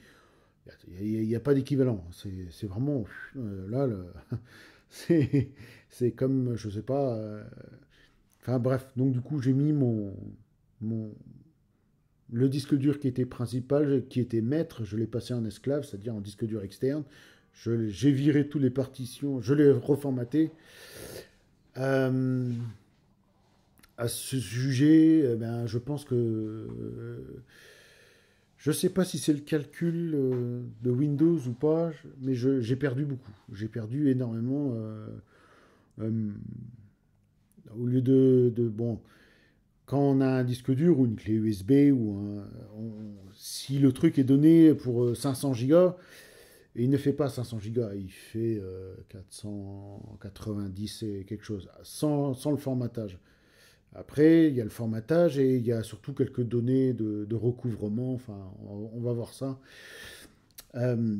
il n'y a, pas d'équivalent. C'est vraiment là, c'est comme je sais pas, Enfin bref, donc du coup j'ai mis mon, le disque dur qui était principal, qui était maître, je l'ai passé en esclave, c'est-à-dire en disque dur externe. J'ai viré toutes les partitions, je l'ai reformaté. Euh, à ce sujet, eh ben, je pense que je ne sais pas si c'est le calcul euh, de Windows ou pas, mais j'ai perdu beaucoup. J'ai perdu énormément euh, au lieu de, bon, quand on a un disque dur ou une clé USB ou un, si le truc est donné pour 500 euh, gigas, il ne fait pas 500 go il fait 490 euh, et quelque chose, sans, sans, le formatage. Après, il y a le formatage et il y a surtout quelques données de, recouvrement. Enfin, on, va voir ça. Euh,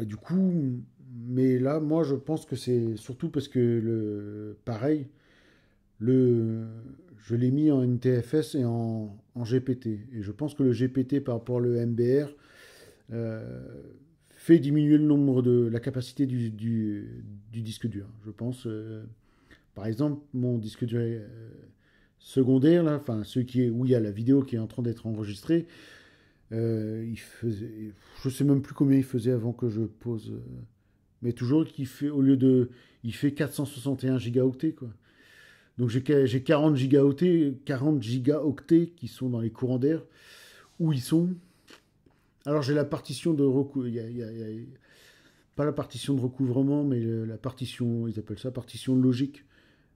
du coup, mais là, moi, je pense que c'est surtout parce que le pareil, le, je l'ai mis en NTFS et en, en, GPT. Et je pense que le GPT par rapport au MBR euh, fait diminuer le nombre de la capacité du, du, disque dur. Je pense, euh, par exemple, mon disque dur euh, secondaire, là, enfin celui qui où il y a la vidéo qui est en train d'être enregistrée, il faisait, je sais même plus combien il faisait avant que je pose, mais toujours qu'il fait au lieu de, il fait 461 gigaoctets quoi. Donc j'ai 40 gigaoctets, 40 gigaoctets qui sont dans les courants d'air. Où ils sont Alors j'ai la partition de recouvrement. Pas la partition de recouvrement, mais la partition, ils appellent ça partition logique.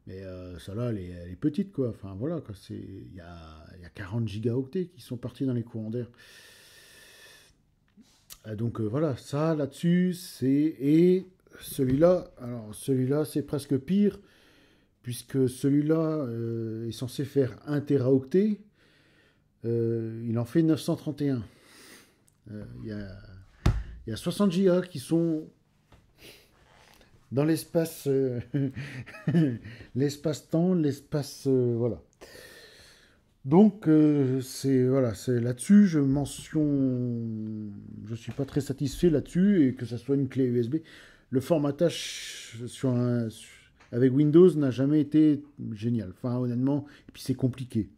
Mais euh, ça là, elle est, petite, quoi. Enfin voilà, il y a, y a, 40 gigaoctets qui sont partis dans les courants d'air. Ah, donc euh, voilà, ça là-dessus, c'est. Et celui-là, alors celui-là, c'est presque pire puisque celui-là euh, est censé faire 1 téraoctet, euh, il en fait 931. Euh, il y a, 60 giga qui sont dans l'espace l'espace-temps, l'espace... voilà. Donc c'est voilà, c'est là-dessus je mentionne je suis pas très satisfait là-dessus et que ça soit une clé USB. Le formatage sur un, avec Windows n'a jamais été génial. Enfin, honnêtement, et puis c'est compliqué.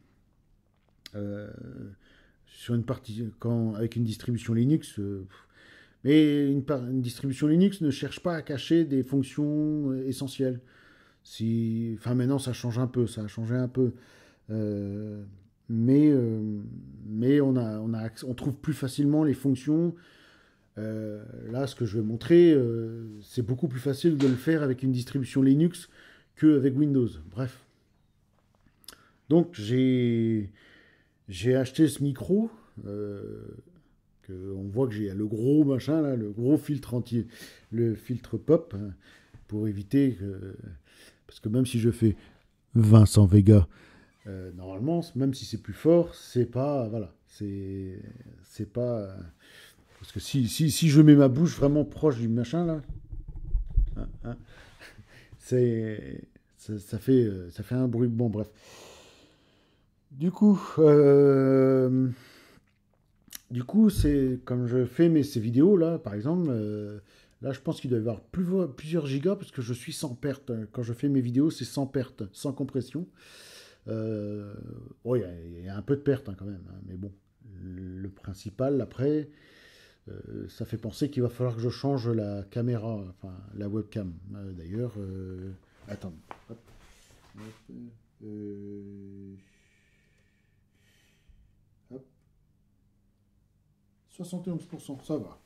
Euh, sur une partie, quand, avec une distribution Linux, euh, mais une, une, distribution Linux ne cherche pas à cacher des fonctions euh, essentielles. Si, enfin, maintenant, ça change un peu, ça a changé un peu. mais mais on, a, on, a, on trouve plus facilement les fonctions euh, là, ce que je vais montrer, euh, c'est beaucoup plus facile de le faire avec une distribution Linux qu'avec Windows. Bref. Donc, j'ai, acheté ce micro. Euh, on voit que j'ai le gros machin, là, le gros filtre entier. le filtre pop, hein, pour éviter que. Parce que même si je fais Vincent Vega, normalement, même si c'est plus fort, c'est pas. Voilà. C'est, c'est pas. Parce que si, je mets ma bouche vraiment proche du machin, là, hein, hein, ça, fait, euh, ça fait un bruit. Bon, bref. Du coup, euh, du coup, c'est comme je fais mes, ces vidéos là, par exemple, euh, là, je pense qu'il doit y avoir plusieurs gigas parce que je suis sans perte. Quand je fais mes vidéos, c'est sans perte, sans compression. oh, il y, a un peu de perte hein, quand même, mais bon, le principal après, euh, ça fait penser qu'il va falloir que je change la caméra, enfin la webcam. Euh, d'ailleurs, euh, attends. 71%, ça va.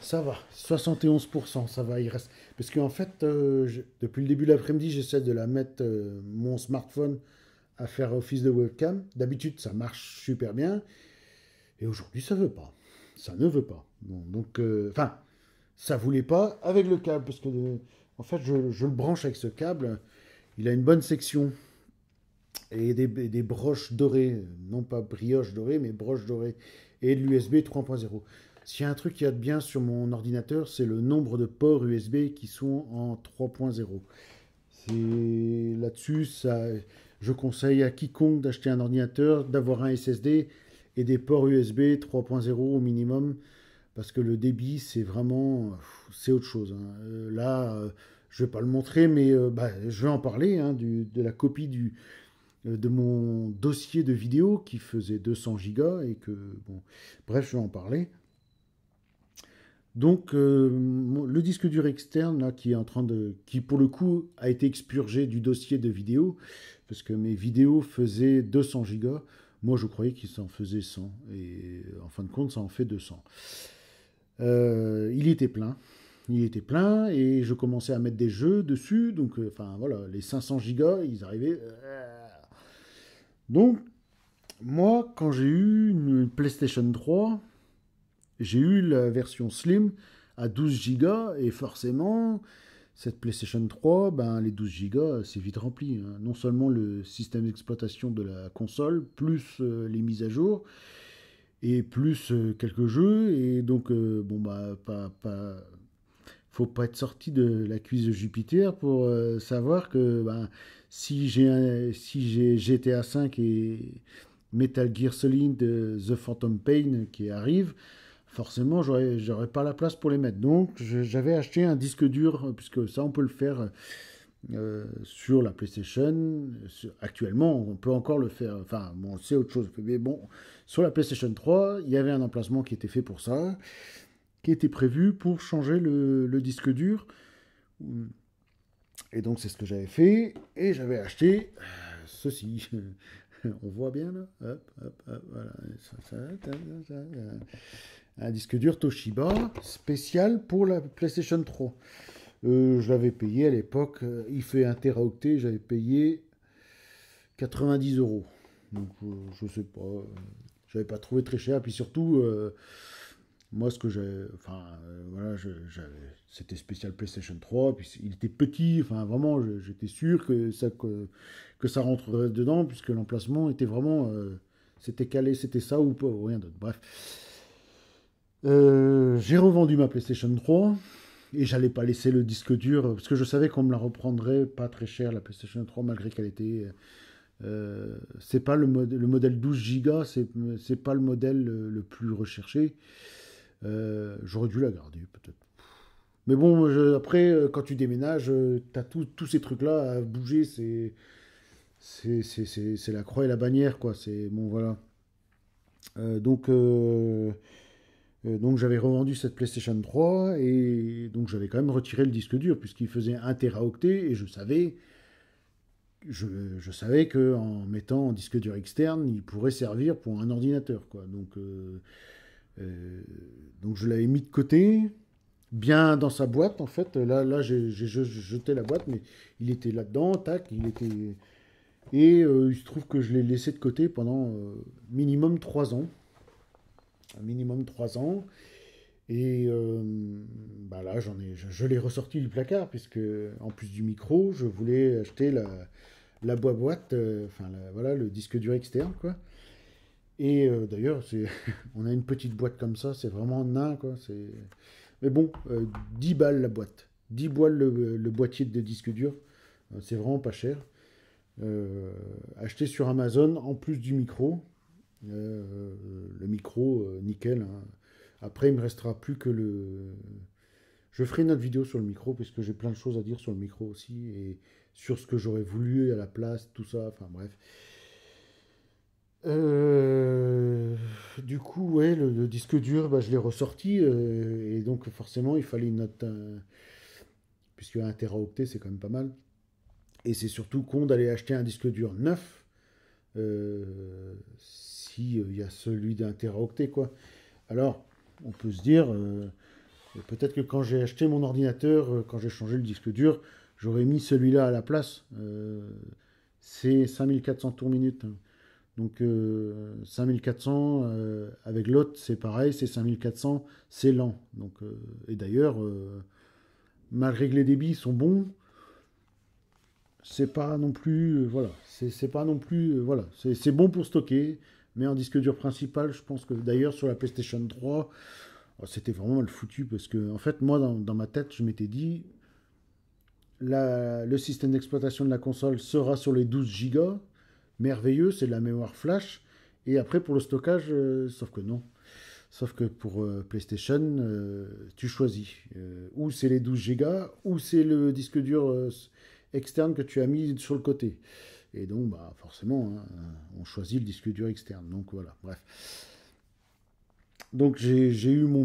Ça va, 71%, ça va, il reste. Parce qu'en fait, depuis le début de l'après-midi, j'essaie de la mettre, mon smartphone, à faire office de webcam. D'habitude, ça marche super bien. Et aujourd'hui, ça veut pas ça ne veut pas. donc, euh, enfin, ça voulait pas avec le câble, parce que en fait, je, je, le branche avec ce câble. Il a une bonne section et des, des broches dorées, non pas brioche dorée, mais broches dorées, et de l'USB 3.0. S'il y a un truc qui a de bien sur mon ordinateur, c'est le nombre de ports USB qui sont en 3.0. C'est là-dessus, ça, je conseille à quiconque d'acheter un ordinateur, d'avoir un SSD et des ports USB 3.0 au minimum, parce que le débit, c'est vraiment, c'est autre chose. Hein. Euh, là, euh, je vais pas le montrer, mais euh, bah, je vais en parler hein, du, de la copie du, de mon dossier de vidéo qui faisait 200 gigas et que, bon, bref, je vais en parler. Donc, le disque dur externe, là, qui est en train de. qui pour le coup a été expurgé du dossier de vidéo, parce que mes vidéos faisaient 200 Go moi, je croyais qu'il s'en faisait 100, et euh, en fin de compte, ça en fait 200. Euh, il était plein, il était plein, et je commençais à mettre des jeux dessus, donc euh, enfin voilà, les 500 gigas, ils arrivaient. Donc, moi, quand j'ai eu une PlayStation 3, j'ai eu la version slim à 12 gigas, et forcément, cette PlayStation 3, ben, les 12 Go, euh, c'est vite rempli. Hein. Non seulement le système d'exploitation de la console, plus euh, les mises à jour, et plus euh, quelques jeux. Et donc, bon, bah, pas, faut pas être sorti de la cuisse de Jupiter pour savoir que ben, si j'ai si GTA V et Metal Gear Solid, The Phantom Pain qui arrivent, forcément, j'aurais pas la place pour les mettre. Donc, j'avais acheté un disque dur, euh, puisque ça, on peut le faire euh, sur la PlayStation. Actuellement, on peut encore le faire. Enfin, bon, c'est autre chose. Mais bon, sur la PlayStation 3, il y avait un emplacement qui était fait pour ça, qui était prévu pour changer le, disque dur. Et donc, c'est ce que j'avais fait. Et j'avais acheté euh, ceci. On voit bien là. Hop, hop, hop, voilà un disque dur Toshiba spécial pour la PlayStation 3. J'avais euh, je l'avais payé à l'époque, euh, il fait 1 teraoctet, j'avais payé 90 euros. Donc euh, je sais pas, j'avais pas trouvé très cher. Puis surtout, moi ce que j'avais, enfin voilà, c'était spécial PlayStation 3. Puis il était petit, enfin vraiment, j'étais sûr que ça que, ça rentrerait dedans puisque l'emplacement était vraiment, c'était calé, c'était ça ou pas, ou rien d'autre. Bref. Euh, j'ai revendu ma PlayStation 3 et j'allais pas laisser le disque dur parce que je savais qu'on me la reprendrait pas très cher la PlayStation 3 malgré qu'elle était euh, c'est pas le, le, modèle 12 Go, c'est pas le modèle euh, le, plus recherché. J'aurais dû la garder, peut-être. Mais bon, après, quand tu déménages, tu as tous ces trucs-là à bouger. C'est la croix et la bannière, quoi. C'est bon, voilà. donc, euh, donc j'avais revendu cette PlayStation 3 et donc j'avais quand même retiré le disque dur puisqu'il faisait 1 teraoctet et je savais je, savais que en mettant un disque dur externe il pourrait servir pour un ordinateur quoi donc euh, euh, donc je l'avais mis de côté bien dans sa boîte en fait là là j'ai jeté la boîte mais il était là dedans tac il était et il se trouve que je l'ai laissé de côté pendant minimum 3 ans un minimum trois ans. Et euh, bah là, j'en ai, je, l'ai ressorti du placard, puisque en plus du micro, je voulais acheter la, la boîte, euh, enfin voilà, le disque dur externe, quoi. Et euh, d'ailleurs c'est on a une petite boîte comme ça, c'est vraiment nain, quoi. c'est Mais bon, 10 balles la boîte, 10 balles le, boîtier de disque dur, c'est vraiment pas cher. acheter sur Amazon en plus du micro, euh, euh, le micro, euh, nickel. Hein. Après, il me restera plus que le. Je ferai une autre vidéo sur le micro puisque j'ai plein de choses à dire sur le micro aussi et sur ce que j'aurais voulu à la place, tout ça. Enfin bref. du coup, ouais, le, disque dur, bah, je l'ai ressorti et donc forcément, il fallait une note. puisque 1 teraoctet, c'est quand même pas mal. Et c'est surtout con d'aller acheter un disque dur neuf euh, il y a celui d'un teraoctet, quoi. Alors, on peut se dire, euh, peut-être que quand j'ai acheté mon ordinateur, euh, quand j'ai changé le disque dur, j'aurais mis celui-là à la place. c'est 5400 tours minutes. Hein. Donc 5400 avec l'autre, c'est pareil, c'est 5400, c'est lent. Donc, et d'ailleurs, malgré que les débits sont bons, c'est pas non plus, voilà, c'est pas non plus, voilà, c'est bon pour stocker, mais en disque dur principal, je pense que d'ailleurs sur la PlayStation 3, c'était vraiment mal foutu parce que, en fait, moi dans, ma tête, je m'étais dit, le système d'exploitation de la console sera sur les 12 Go, merveilleux, c'est de la mémoire flash, et après pour le stockage, euh, sauf que non. Sauf que pour euh, PlayStation, euh, tu choisis. ou c'est les 12 Go, ou c'est le disque dur externe que tu as mis sur le côté. Et donc, bah, forcément, hein, on choisit le disque dur externe. Donc voilà, bref. Donc j'ai eu mon,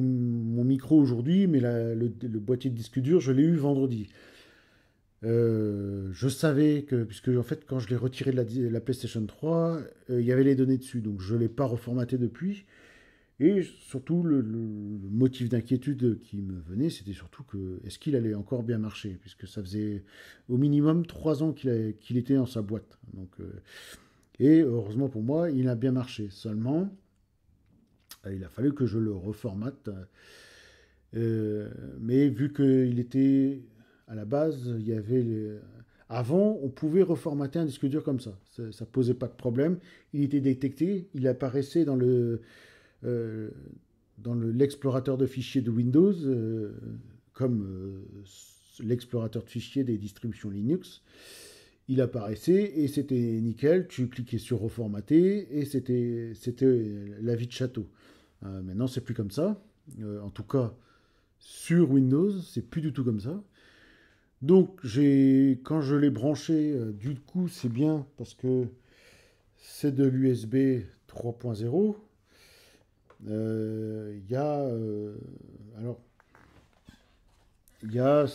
micro aujourd'hui, mais le, boîtier de disque dur, je l'ai eu vendredi. Euh, je savais que, puisque en fait, quand je l'ai retiré de la, PlayStation 3, euh, il y avait les données dessus, donc je ne l'ai pas reformaté depuis. Et surtout, le, motif d'inquiétude qui me venait, c'était surtout que est-ce qu'il allait encore bien marcher Puisque ça faisait au minimum trois ans qu'il était dans sa boîte. Donc, euh, et heureusement pour moi, il a bien marché. Seulement, il a fallu que je le reformate. Euh, mais vu qu'il était à la base, il y avait. Avant, on pouvait reformater un disque dur comme ça. Ça ne posait pas de problème. Il était détecté, il apparaissait dans le euh, dans l'explorateur de fichiers de Windows, euh, comme euh, l'explorateur de fichiers des distributions Linux, il apparaissait et c'était nickel. Tu cliquais sur reformater et c'était la vie de château. maintenant, c'est plus comme ça. en tout cas, sur Windows, c'est plus du tout comme ça. Donc, quand je l'ai branché, du coup, c'est bien parce que c'est de l'USB 3.0. Euh, il y a. Euh, alors. Il y a,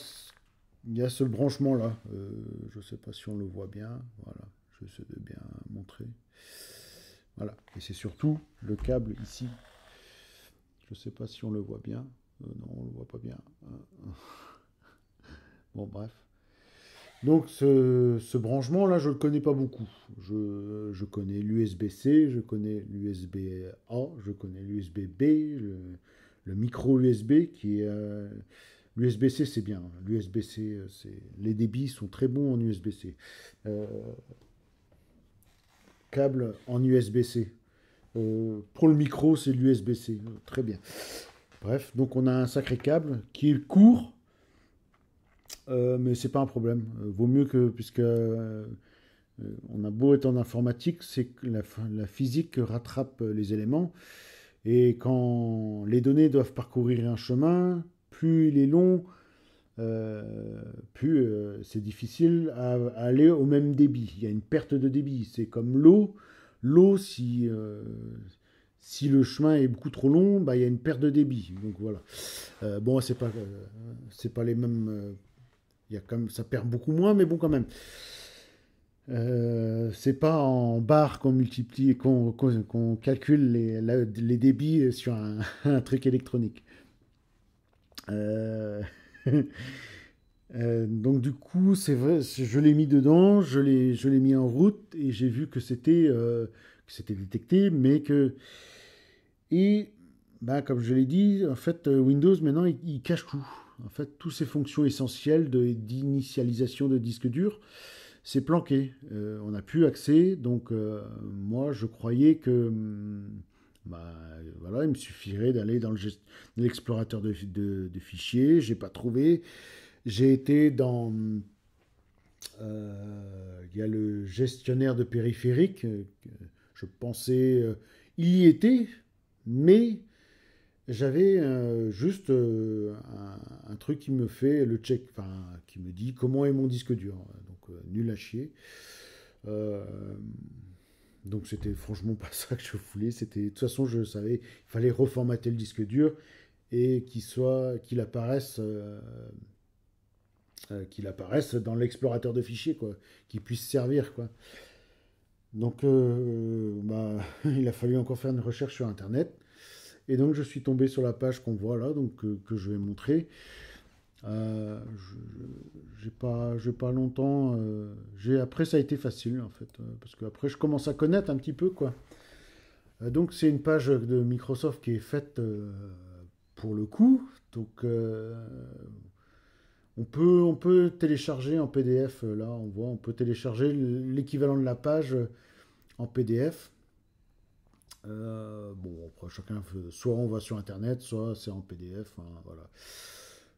y ce branchement-là. Euh, je sais pas si on le voit bien. Voilà. je sais de bien montrer. Voilà. Et c'est surtout le câble ici. Je sais pas si on le voit bien. non, on le voit pas bien. Hein. bon, bref. Donc ce, branchement-là, je ne le connais pas beaucoup. Je, connais l'USB-C, je connais l'USB-A, je connais l'USB-B, le, micro-USB qui est... Euh, L'USB-C, c'est bien. L'USB-C, euh, les débits sont très bons en USB-C. Euh, câble en USB-C. pour le micro, c'est l'USB-C. Très bien. Bref, donc on a un sacré câble qui est court, mais euh, mais c'est pas un problème. Euh, vaut mieux que, puisque euh, on a beau être en informatique, c'est que la, la, physique rattrape les éléments. Et quand les données doivent parcourir un chemin, plus il est long, plus c'est difficile à, aller au même débit. Il y a une perte de débit. C'est comme l'eau. L'eau, si si le chemin est beaucoup trop long, bah, il y a une perte de débit. Donc voilà. bon, c'est pas, c'est pas les mêmes comme, ça perd beaucoup moins, mais bon, quand même. Euh, c'est pas en barre qu'on multiplie, qu'on calcule les, les, débits sur un, truc électronique. Euh, euh, donc du coup, c'est vrai, je l'ai mis dedans, je l'ai, je l'ai mis en route et j'ai vu que c'était, que c'était détecté, mais que et bah, comme je l'ai dit, en fait Windows maintenant il cache tout. En fait, toutes ces fonctions essentielles d'initialisation de, disques disque dur, c'est planqué. Euh, on n'a plus accès. Donc, euh, moi, je croyais que. Mm, bah, voilà, il me suffirait d'aller dans l'explorateur de, de, de, fichiers. J'ai pas trouvé. J'ai été dans. Euh, il y a le gestionnaire de périphériques. Je pensais. il y était, mais j'avais euh, juste euh, un, truc qui me fait le check, enfin, qui me dit comment est mon disque dur. Hein, donc, euh, nul à chier. donc, c'était franchement pas ça que je voulais. C'était, de toute façon, je savais qu'il fallait reformater le disque dur et qu'il soit, qu'il apparaisse. qu'il apparaisse dans l'explorateur de fichiers, quoi, qu'il puisse servir, quoi. Donc, bah, il a fallu encore faire une recherche sur Internet. Et donc je suis tombé sur la page qu'on voit là, donc que, je vais montrer. Euh, j'ai pas, pas longtemps. Euh, j'ai après ça a été facile en fait, euh, parce que après je commence à connaître un petit peu quoi. donc c'est une page de Microsoft qui est faite pour le coup. Donc on peut, on peut télécharger en PDF. Là on voit, on peut télécharger l'équivalent de la page en PDF. Euh, bon, après, chacun soit on va sur internet, soit c'est en PDF. Hein, voilà.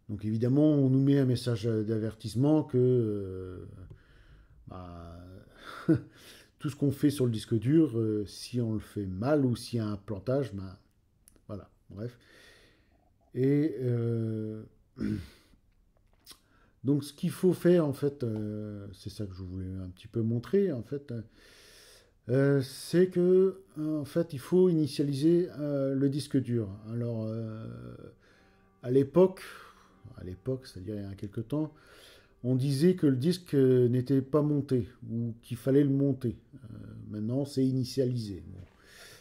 Donc évidemment, on nous met un message d'avertissement que euh, bah, tout ce qu'on fait sur le disque dur, euh, si on le fait mal ou s'il y a un plantage, bah, voilà, bref. Et donc ce qu'il faut faire, en fait, c'est ça que je voulais un petit peu montrer, en fait. Euh, c'est que euh, en fait il faut initialiser euh, le disque dur. Alors à l'époque, à l'époque, c'est-à-dire il y a quelques temps, on disait que le disque n'était pas monté ou qu'il fallait le monter. maintenant c'est initialisé.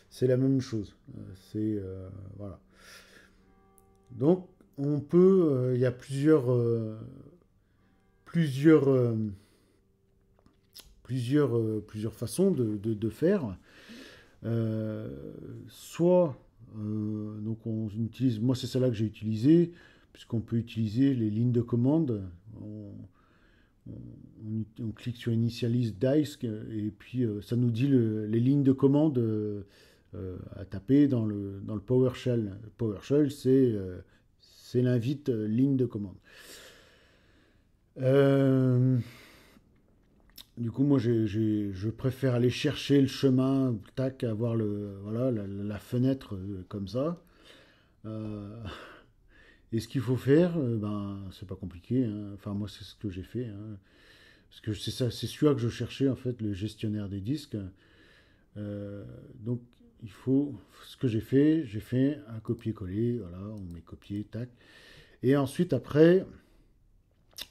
C'est la même chose. c'est voilà. Donc on peut, il y a plusieurs plusieurs plusieurs, euh, plusieurs façons de, faire. Euh, soit, euh, donc on utilise, moi c'est celle-là que j'ai utilisé puisqu'on peut utiliser les lignes de commande. On, clique sur initialise Dice et puis ça nous dit le, les lignes de commande à taper dans le, dans le PowerShell. PowerShell, c'est c'est l'invite ligne de commande. Du coup, moi, je préfère aller chercher le chemin, tac, avoir le, la, fenêtre euh, comme ça. Euh, et ce qu'il faut faire, euh, ben, c'est pas compliqué. Hein. Enfin, moi, c'est ce que j'ai fait. Hein. Parce que c'est ça, c'est celui que je cherchais, en fait, le gestionnaire des disques. donc, il faut. Ce que j'ai fait, j'ai fait un copier-coller. Voilà, on met copier, tac. Et ensuite, après,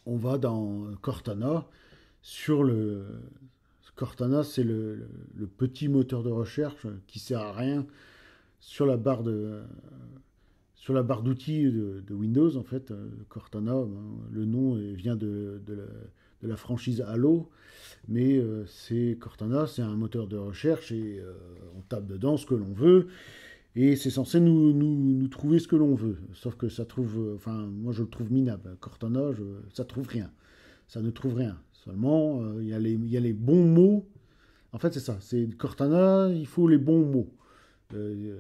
on va dans Cortana sur le Cortana, c'est le, petit moteur de recherche qui sert à rien sur la barre de sur la barre d'outils de, Windows en fait. Euh, Cortana, ben, le nom vient de, la, franchise Halo, mais euh, c'est Cortana, c'est un moteur de recherche et euh, on tape dedans ce que l'on veut. Et c'est censé nous, trouver ce que l'on veut. Sauf que ça trouve. Enfin, moi je le trouve minable. Cortana, ça trouve rien. Ça ne trouve rien. Seulement, euh, il y, a les, bons mots. En fait, c'est ça. C'est Cortana, il faut les bons mots. Euh,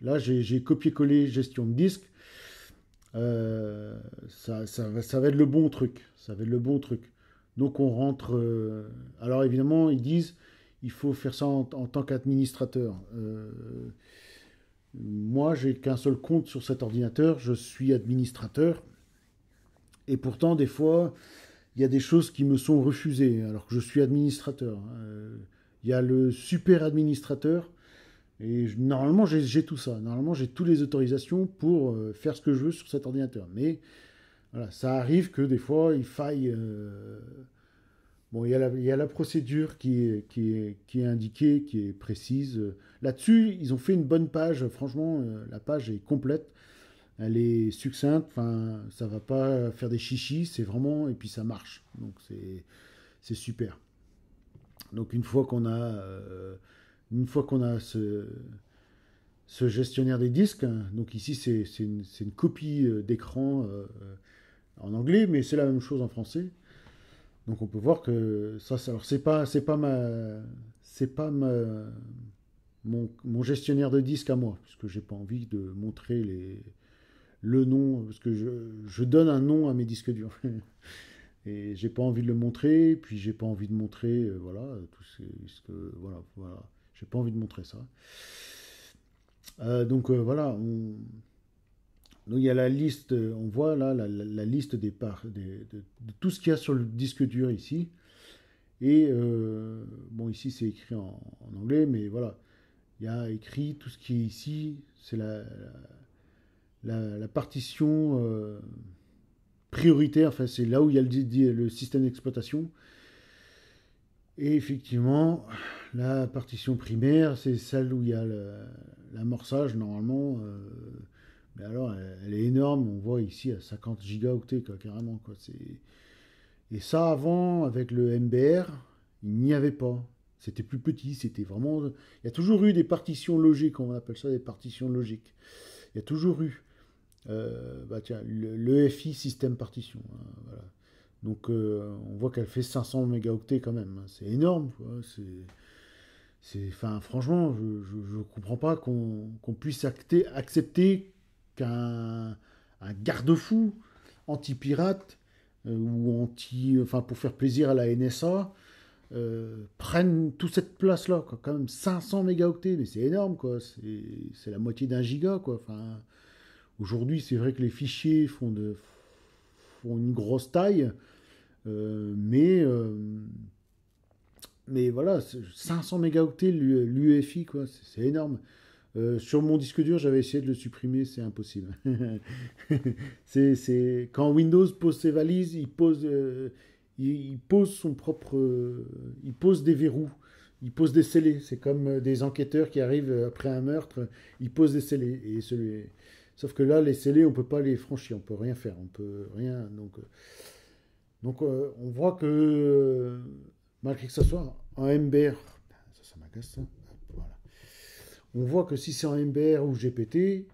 là, j'ai copié-collé gestion de disque. Euh, ça, va être le bon truc. Ça va être le bon truc. Donc on rentre. alors évidemment, ils disent, il faut faire ça en, tant qu'administrateur. moi, j'ai qu'un seul compte sur cet ordinateur. Je suis administrateur. Et pourtant, des fois, il y a des choses qui me sont refusées alors que je suis administrateur. Il hein. euh, y a le super administrateur. Et normalement, j'ai tout ça. Normalement, j'ai toutes les autorisations pour euh, faire ce que je veux sur cet ordinateur. Mais voilà, ça arrive que des fois, il faille. Euh, bon, il y, a la, il la, procédure qui qui, est, qui est indiquée, qui est précise. Là-dessus, ils ont fait une bonne page. Franchement, la page est complète elle est succincte, enfin, ça va pas faire des chichis, c'est vraiment, et puis ça marche. Donc c'est super. Donc une fois qu'on a, euh, une fois qu'on a ce, gestionnaire des disques, donc ici c'est une, copie euh, d'écran euh, en anglais, mais c'est la même chose en français. Donc on peut voir que ça, alors c'est pas, c'est pas ma, c'est pas mon, mon, gestionnaire de disques à moi, puisque j'ai pas envie de montrer les, le nom, parce que je, je, donne un nom à mes disques durs. et j'ai pas envie de le montrer, puis j'ai pas envie de montrer, euh, voilà, tout ce, que, voilà, voilà, j'ai pas envie de montrer ça. Euh, donc euh, voilà, on... il y a la liste, on voit là la, liste des parts, de, tout ce qu'il y a sur le disque dur ici. Et bon, ici c'est écrit en, anglais, mais voilà, il y a écrit tout ce qui est ici, c'est la la, partition euh, prioritaire, enfin, c'est là où il y a le, le système d'exploitation. Et effectivement, la partition primaire, c'est celle où il y a l'amorçage normalement. Euh, mais alors, elle, est énorme. On voit ici à 50 gigaoctets, carrément. Quoi. Et ça, avant, avec le MBR, il n'y avait pas. C'était plus petit, c'était vraiment... Il y a toujours eu des partitions logiques, on appelle ça des partitions logiques. Il y a toujours eu. Euh, bah tiens, l'EFI système partition. Hein, voilà. Donc euh, on voit qu'elle fait 500 mégaoctets quand même. Hein. C'est énorme. C'est, enfin, franchement, je ne comprends pas qu'on, puisse acter, accepter qu'un un, garde-fou anti-pirate euh, ou anti, enfin pour faire plaisir à la NSA euh, prennent toute cette place là. Quand même 500 mégaoctets, mais c'est énorme quoi. C'est, la moitié d'un giga quoi. Enfin, Aujourd'hui, c'est vrai que les fichiers font, de, une grosse taille, euh, mais, euh, mais voilà, 500 mégaoctets l'UFI, quoi, c'est énorme. Euh, sur mon disque dur, j'avais essayé de le supprimer, c'est impossible. c'est, Quand Windows pose ses valises, il pose, il, verrous, pose son propre. il pose des verrous il pose des scellés. C'est comme des enquêteurs qui arrivent après un meurtre, ils posent des scellés. Et celui, Sauf que là, les scellés, on ne peut pas les franchir, on ne peut rien faire, on peut rien. Donc, euh, donc euh, on voit que, malgré que ce soit en MBR, ça, ça m'agace, hein. voilà. On voit que si c'est en MBR ou GPT,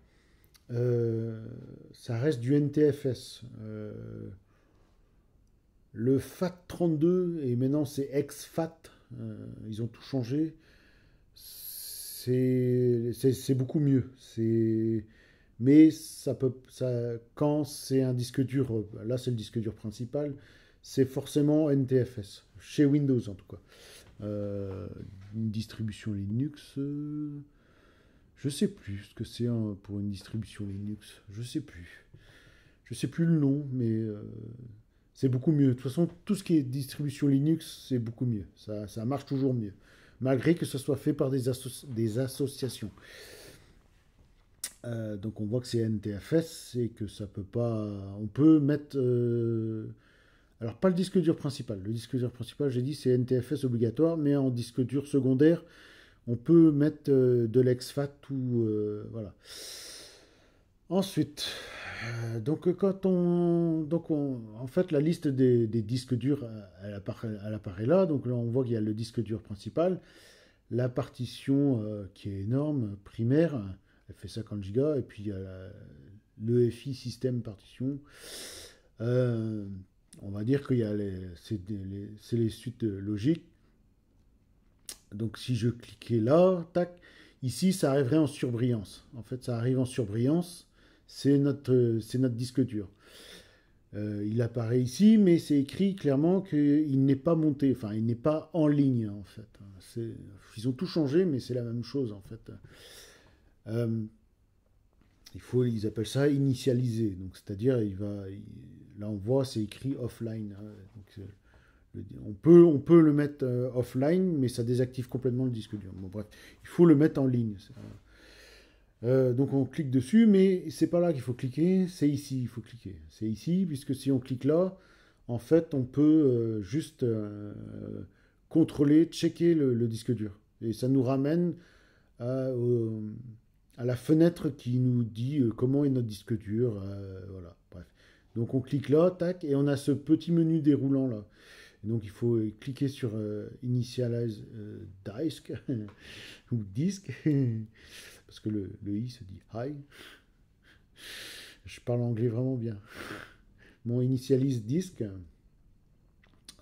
euh, ça reste du NTFS. le FAT32, et maintenant c'est ex-FAT, ils ont tout changé. C'est beaucoup mieux. C'est mais ça peut, ça, quand c'est un disque dur, euh, là c'est le disque dur principal, c'est forcément NTFS, chez Windows en tout cas. Euh, une distribution Linux, je euh, je sais plus ce que c'est hein, pour une distribution Linux, je sais plus. Je sais plus le nom, mais c'est beaucoup mieux. De toute façon, tout ce qui est distribution Linux, c'est beaucoup mieux. Ça, ça, marche toujours mieux, malgré que ce soit fait par des, des associations. Euh, donc on voit que c'est NTFS et que ça peut pas. On peut mettre. Euh, alors pas le disque dur principal. Le disque dur principal, j'ai dit, c'est NTFS obligatoire, mais en disque dur secondaire, on peut mettre euh, de l'exFAT ou voilà. Ensuite, donc quand on, donc on, en fait la liste des, disques durs, elle apparaît, là. Donc là, on voit qu'il y a le disque dur principal, la partition qui est énorme, primaire elle fait 50 gigas. Et puis, il y euh, a l'EFI système partition. Euh, on va dire qu'il y les, c'est, les, suites logiques. Donc, si je cliquais là, tac, ici, ça arriverait en surbrillance. En fait, ça arrive en surbrillance. C'est notre, c'est notre disque dur. Euh, il apparaît ici, mais c'est écrit clairement qu'il n'est pas monté, enfin il n'est pas en ligne en fait. ils ont tout changé, mais c'est la même chose en fait. Euh, il faut, ils appellent ça initialiser. Donc, c'est-à-dire, il va, là, on voit, c'est écrit offline. Hein. Euh, on peut, on peut le mettre euh, offline, mais ça désactive complètement le disque dur. bref, il faut le mettre en ligne. donc on clique dessus, mais c'est pas là qu'il faut cliquer, c'est ici il faut cliquer. C'est ici, puisque si on clique là, en fait, on peut juste contrôler, checker le, disque dur. Et ça nous ramène à, à la fenêtre qui nous dit euh, comment est notre disque dur. Euh, voilà, bref. Donc on clique là, tac, et on a ce petit menu déroulant là. Donc il faut euh, cliquer sur Initialize Disk ou Disque parce que le, i se dit Hi. Je parle anglais vraiment bien. mon Initialize Disque.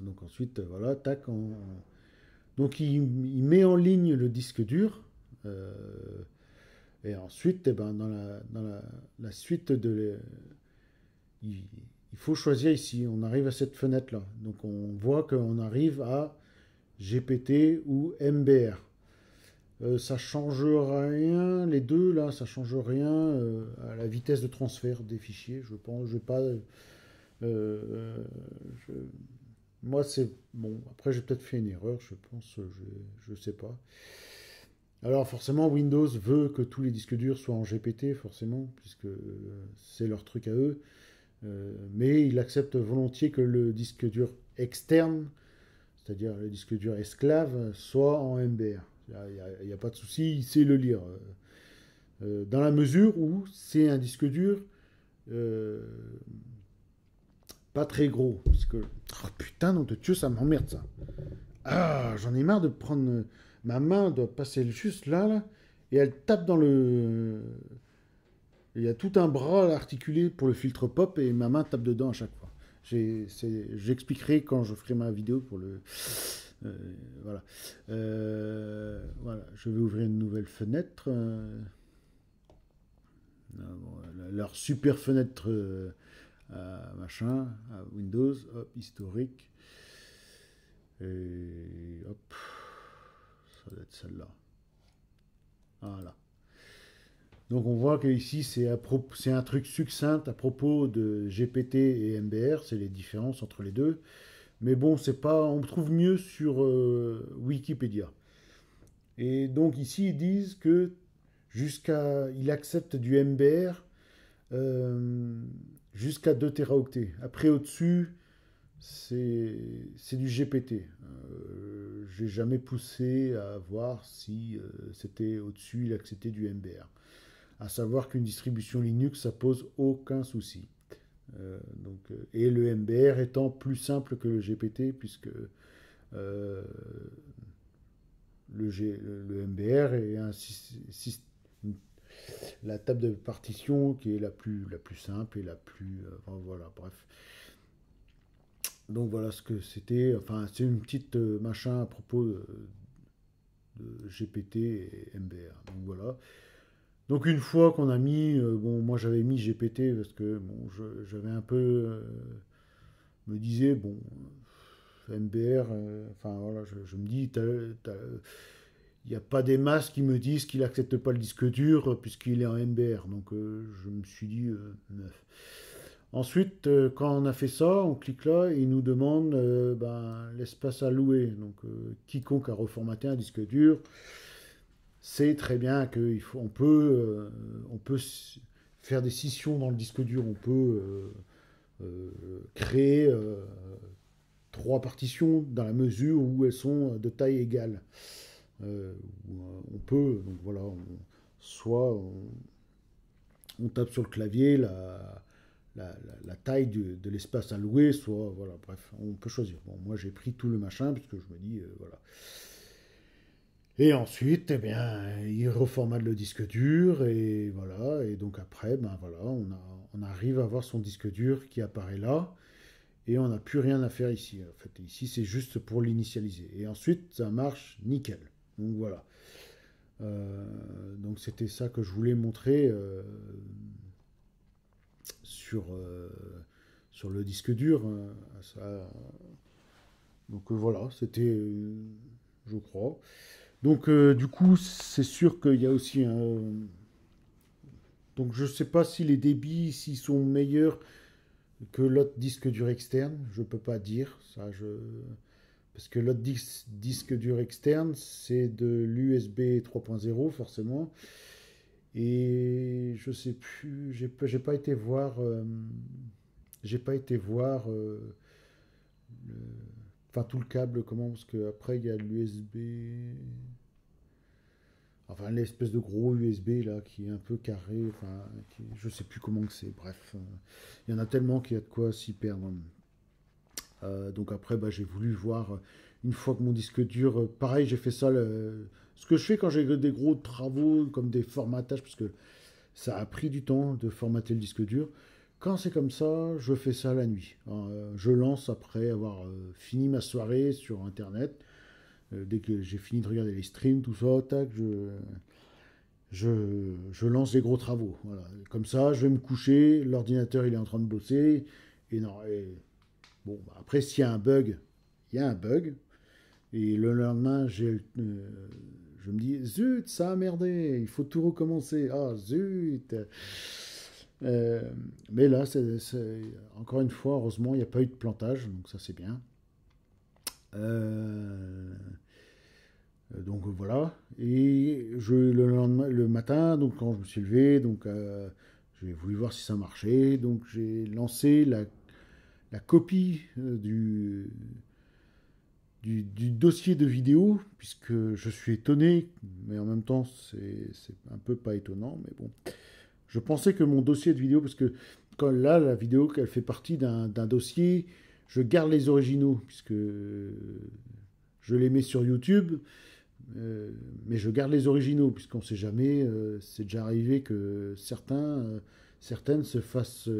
Donc ensuite, voilà, tac. Donc il, met en ligne le disque dur. Euh, et ensuite, eh ben, dans, la, dans la, suite de... Il, faut choisir ici, on arrive à cette fenêtre-là. Donc on voit qu'on arrive à GPT ou MBR. Ça euh, ça change rien, les deux là, ça ne change rien euh, à la vitesse de transfert des fichiers, je pense. pas. Euh, moi, c'est bon. Après, j'ai peut-être fait une erreur, je pense. Je, je sais pas. Alors forcément, Windows veut que tous les disques durs soient en GPT, forcément, puisque euh, c'est leur truc à eux. Euh, mais il accepte volontiers que le disque dur externe, c'est-à-dire le disque dur esclave, soit en MBR. Il n'y a, pas de souci, il sait le lire. Euh, dans la mesure où c'est un disque dur pas très gros. Puisque... Oh putain, non de Dieu, ça m'emmerde ça. Ah, j'en ai marre de prendre Ma main doit passer juste là, là, et elle tape dans le. Il y a tout un bras articulé pour le filtre pop et ma main tape dedans à chaque fois. J'expliquerai quand je ferai ma vidéo pour le. Euh, voilà. Euh, voilà. Je vais ouvrir une nouvelle fenêtre. Euh, ah, leur super fenêtre machin, à Windows, hop, historique. Et hop celle-là. Voilà. Donc on voit que ici c'est c'est un truc succinct à propos de GPT et MBR, c'est les différences entre les deux. Mais bon, c'est pas, on trouve mieux sur euh, Wikipédia. Et donc ici, ils disent que jusqu'à, il accepte du MBR euh, jusqu'à 2 teraoctets. Après, au-dessus, c'est du GPT. Euh, J'ai jamais poussé à voir si euh, c'était au-dessus, il acceptait du MBR. À savoir qu'une distribution Linux, ça pose aucun souci. Euh, donc, euh, et le MBR étant plus simple que le GPT, puisque le, MBR est la table de partition qui est la plus, la plus simple et la plus. voilà, bref donc voilà ce que c'était. Enfin, c'est une petite euh, machin à propos de, GPT et MBR. Donc voilà. Donc une fois qu'on a mis, euh, bon, moi j'avais mis GPT parce que bon, j'avais un peu euh, me disais bon, MBR. enfin voilà, je, me dis, il n'y a pas des masses qui me disent qu'il n'accepte pas le disque dur puisqu'il est en MBR. Donc je me suis dit neuf. Ensuite, euh, quand on a fait ça, on clique là et il nous demande euh, ben, l'espace à louer. Donc, euh, quiconque a reformaté un disque dur sait très bien qu'on peut, on peut faire des scissions dans le disque dur, on peut créer trois partitions dans la mesure où elles sont de taille égale. on peut, donc voilà, soit on, on, tape sur le clavier la la, taille de, l'espace alloué soit, voilà, bref, on peut choisir. moi j'ai pris tout le machin, puisque je me dis, euh, voilà. Et ensuite, eh bien, il reformate le disque dur, et voilà, et donc après, ben voilà, on, arrive à voir son disque dur qui apparaît là, et on n'a plus rien à faire ici. En fait, ici c'est juste pour l'initialiser. Et ensuite, ça marche nickel. Donc voilà. Euh, donc c'était ça que je voulais montrer. Euh, sur, euh, sur le disque dur. Hein, donc euh, voilà, c'était, euh, je crois. Donc du coup, c'est sûr qu'il y a aussi un... Donc je ne sais pas si les débits s'ils sont meilleurs que l'autre disque dur externe, je ne peux pas dire ça. Je... Parce que l'autre disque dur externe, c'est de l'USB 3.0 forcément. Et je sais plus, j'ai pas été voir, j'ai pas été voir, euh, euh, enfin tout le câble comment, parce qu'après il y a l'USB, enfin l'espèce de gros USB là qui est un peu carré, enfin je sais plus comment que c'est. Bref, euh, il y en a tellement qu'il y a de quoi s'y perdre. donc après, bah, j'ai voulu voir une fois que mon disque dur, pareil, j'ai fait ça. Le, ce que je fais quand j'ai des gros travaux, comme des formatages, parce que ça a pris du temps de formater le disque dur, quand c'est comme ça, je fais ça la nuit. Euh, je lance après avoir euh, fini ma soirée sur Internet. Euh, dès que j'ai fini de regarder les streams, tout ça, tac, je, je, lance des gros travaux. Comme ça, je vais me coucher, l'ordinateur il est en train de bosser. Et non, bon, bah, après, s'il y a un bug, il y a un bug. Et le lendemain, j'ai je me dis, zut, ça a merdé, il faut tout recommencer. Ah, zut. Euh, mais là, c'est encore une fois, heureusement, il n'y a pas eu de plantage, donc ça c'est bien. Euh, donc voilà. Et je, le, le matin, donc quand je me suis levé, donc euh, j'ai voulu voir si ça marchait, donc j'ai lancé la copie du du, dossier de vidéo, puisque je suis étonné, mais en même temps, c'est un peu pas étonnant, mais bon. Je pensais que mon dossier de vidéo, parce que quand, là, la vidéo, qu'elle fait partie d'un dossier, je garde les originaux, puisque je les mets sur YouTube, euh, mais je garde les originaux, puisqu'on sait jamais, euh, c'est déjà arrivé que certains, euh, certaines se fassent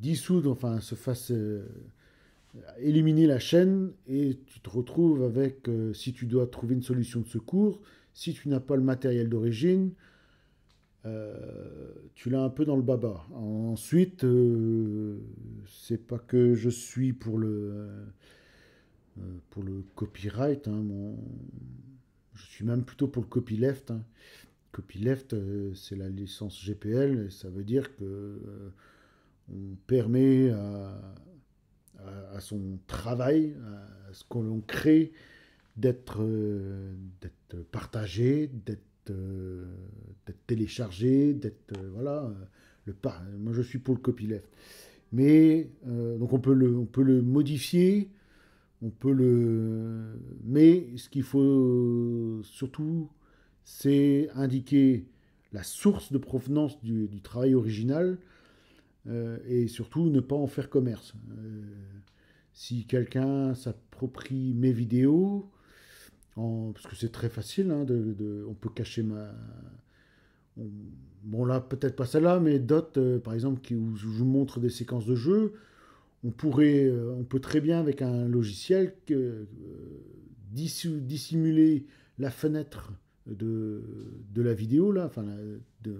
dissoudre, enfin, se fassent éliminer la chaîne et tu te retrouves avec, euh, si tu dois trouver une solution de secours, si tu n'as pas le matériel d'origine, euh, tu l'as un peu dans le baba. Ensuite, euh, c'est pas que je suis pour le, pour le copyright, hein, je suis même plutôt pour le copyleft. Hein. Copyleft, c'est la licence GPL, ça veut dire que on permet à à, son travail, à ce que l'on crée, d'être euh, partagé, euh, d'être téléchargé, d'être euh, voilà. Le Moi, je suis pour le copyleft. Mais donc on peut le, modifier, on peut le. Mais ce qu'il faut surtout, c'est indiquer la source de provenance du travail original, euh, et surtout ne pas en faire commerce. Euh, si quelqu'un s'approprie mes vidéos, parce que c'est très facile, hein, de, on peut cacher ma... bon là, peut-être pas celle-là, mais d'autres, euh, par exemple, qui, où je vous montre des séquences de jeu, on pourrait, on peut très bien avec un logiciel que, dissimuler la fenêtre de, la vidéo, là, enfin, de,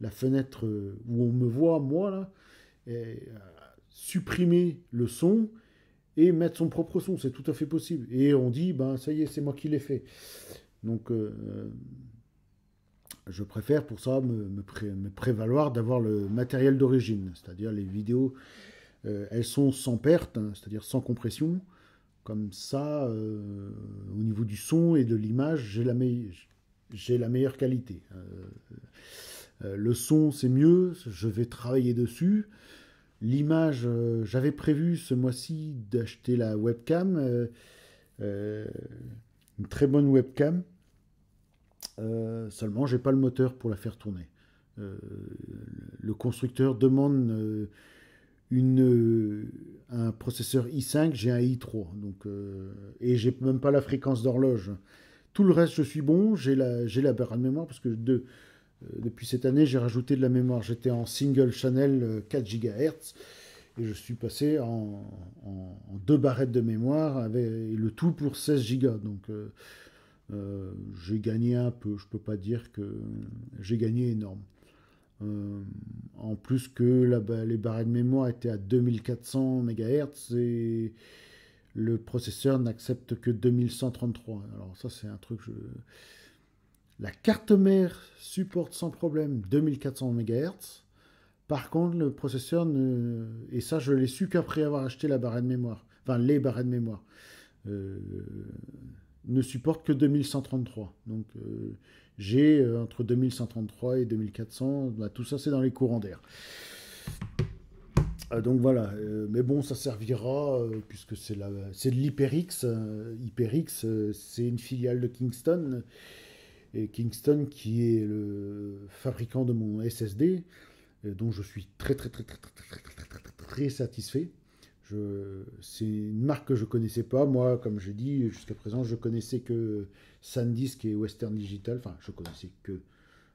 la fenêtre euh, où on me voit, moi, là, euh, supprimer le son et mettre son propre son. C'est tout à fait possible. Et on dit, ben ça y est, c'est moi qui l'ai fait. Donc, euh, je préfère pour ça me, prévaloir d'avoir le matériel d'origine, c'est-à-dire les vidéos, elles sont sans perte, hein, c'est-à-dire sans compression. Comme ça, au niveau du son et de l'image, j'ai la, meilleure qualité. Euh, le son, c'est mieux, je vais travailler dessus. L'image, euh, j'avais prévu ce mois-ci d'acheter la webcam, euh, une très bonne webcam. seulement, j'ai pas le moteur pour la faire tourner. le constructeur demande un processeur i5, j'ai un i3, donc et j'ai même pas la fréquence d'horloge. Tout le reste, je suis bon. J'ai la la barre de mémoire parce que de euh, depuis cette année, j'ai rajouté de la mémoire. J'étais en single channel 4 GHz et je suis passé en, deux barrettes de mémoire avec le tout pour 16 Go. Donc euh, euh, j'ai gagné un peu. Je peux pas dire que j'ai gagné énorme. en plus que les barrettes de mémoire étaient à 2400 MHz et le processeur n'accepte que 2133. Alors ça c'est un truc je la carte mère supporte sans problème 2400 MHz. Par contre, le processeur, ne... et ça je l'ai su qu'après avoir acheté la barrette de mémoire, enfin les barrettes de mémoire, euh, ne supporte que 2133. Donc euh, j'ai euh, entre 2133 et 2400, bah, tout ça c'est dans les courants d'air. donc voilà, mais bon, ça servira puisque c'est de l'HyperX. HyperX, c'est une filiale de Kingston et Kingston qui est le fabricant de mon SSD, dont je suis très très très très très très, très, satisfait. C'est une marque que je connaissais pas. Moi, comme j'ai dit, jusqu'à présent, je connaissais que SanDisk et Western Digital. Enfin, je connaissais que.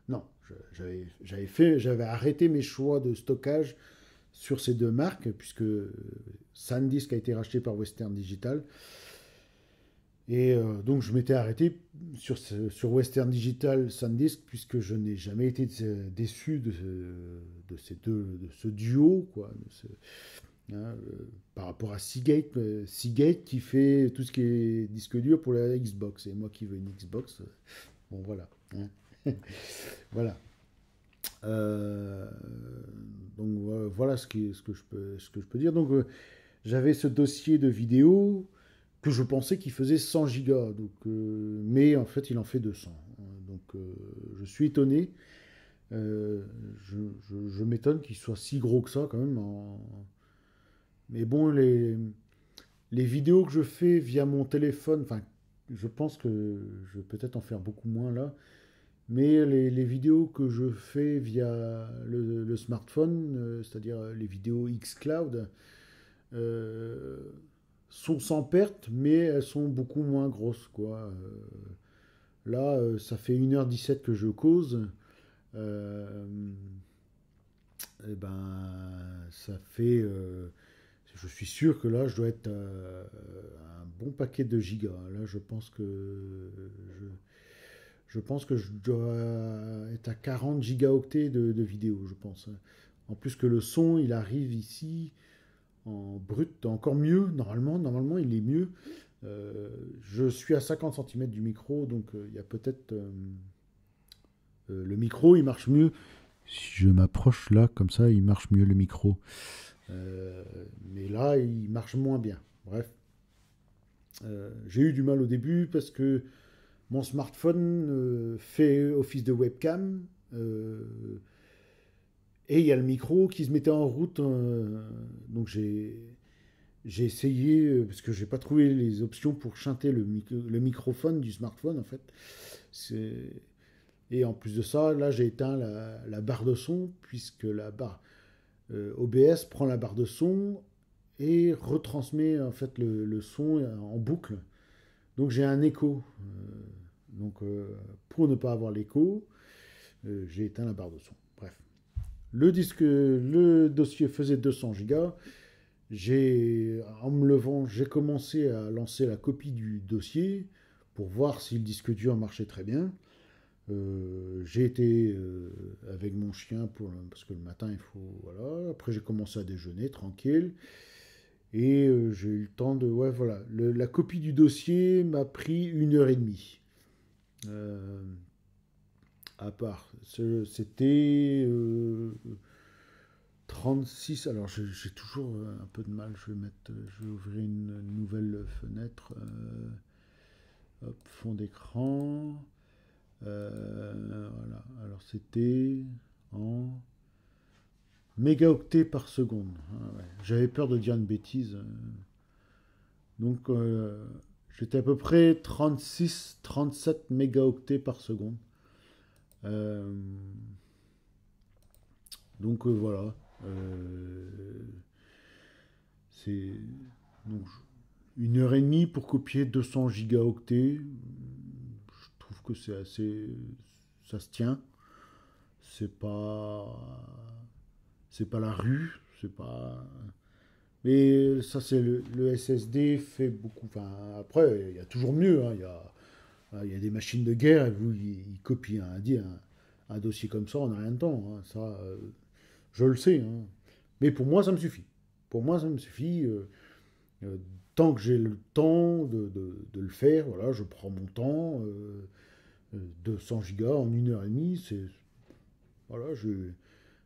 Non, j'avais fait, j'avais arrêté mes choix de stockage sur ces deux marques, puisque SanDisk a été racheté par Western Digital. Et euh, donc je m'étais arrêté sur, Western Digital Sandisk puisque je n'ai jamais été déçu de, de, ces de ce duo. Quoi, hein, par rapport à euh, Seagate, qui fait tout ce qui est disque dur pour la Xbox. Et moi qui veux une Xbox, euh, bon voilà. Hein. voilà. donc voilà ce, ce, que je peux, ce que je peux dire. Donc j'avais ce dossier de vidéo que je pensais qu'il faisait 100 gigas. Donc, euh, mais en fait, il en fait 200. Donc, euh, je suis étonné. Euh, je, m'étonne qu'il soit si gros que ça, quand même. Mais bon, les, les vidéos que je fais via mon téléphone, enfin, je pense que je vais peut-être en faire beaucoup moins là. Mais les, vidéos que je fais via le, smartphone, c'est-à-dire les vidéos x Cloud sont sans perte, mais elles sont beaucoup moins grosses. Quoi. Euh, là, euh, ça fait 1h17 que je cause. et euh, eh ben, ça fait. je suis sûr que là, je dois être un bon paquet de gigas. Là, je pense que. Je, pense que je dois être à 40 gigaoctets de, de vidéo, je pense. En plus que le son, il arrive ici brut, encore mieux, normalement, normalement il est mieux. Euh, je suis à 50 cm du micro, donc euh, il ya y a peut-être euh, le micro, il marche mieux. Si je m'approche là, comme ça, il marche mieux le micro. mais là, il marche moins bien. Bref. J'ai eu du mal au début parce que mon smartphone fait office de webcam. Et il y a le micro qui se mettait en route. Hein. donc j'ai j'ai essayé, euh, parce que n'ai pas trouvé les options pour chanter le, le microphone du smartphone en fait. Et en plus de ça, là j'ai éteint la, barre de son, puisque la barre euh, OBS prend la barre de son et retransmet en fait le, son euh, en boucle. Donc j'ai un écho. donc pour ne pas avoir l'écho, j'ai éteint la barre de son. Bref. Le, disque, le dossier faisait 200 gigas. En me levant, j'ai commencé à lancer la copie du dossier pour voir si le disque dur marchait très bien. Euh, j'ai été euh, avec mon chien pour parce que le matin il faut voilà. Après j'ai commencé à déjeuner tranquille et euh, j'ai eu le temps de ouais voilà. la copie du dossier m'a pris une heure et demie à part. C'était 36. Euh, alors j'ai toujours euh, un peu de mal. Je vais mettre, euh, je vais ouvrir une nouvelle fenêtre. fond d'écran. voilà. Alors c'était en mégaoctets par seconde. Ah j'avais peur de dire une bêtise. Donc j'étais à peu près 36, 37 mégaoctets par seconde. Euh, donc euh, voilà. Euh, c'est une heure et demie pour copier 200 gigaoctets. Je trouve que c'est assez, ça se tient. C'est pas, c'est pas la rue, c'est pas. Mais ça, c'est le, SSD fait beaucoup. après, il y a toujours mieux. Hein, il y a, il y a des machines de guerre, et vous, ils copient un, dossier comme ça, on n'a rien de temps. Hein. Ça, euh, je le sais. Hein. Mais pour moi, ça me suffit. Pour moi, ça me suffit. Euh, euh, tant que j'ai le temps de, le faire, voilà, je prends mon temps. 200 gigas en une heure et demie, c'est. Voilà,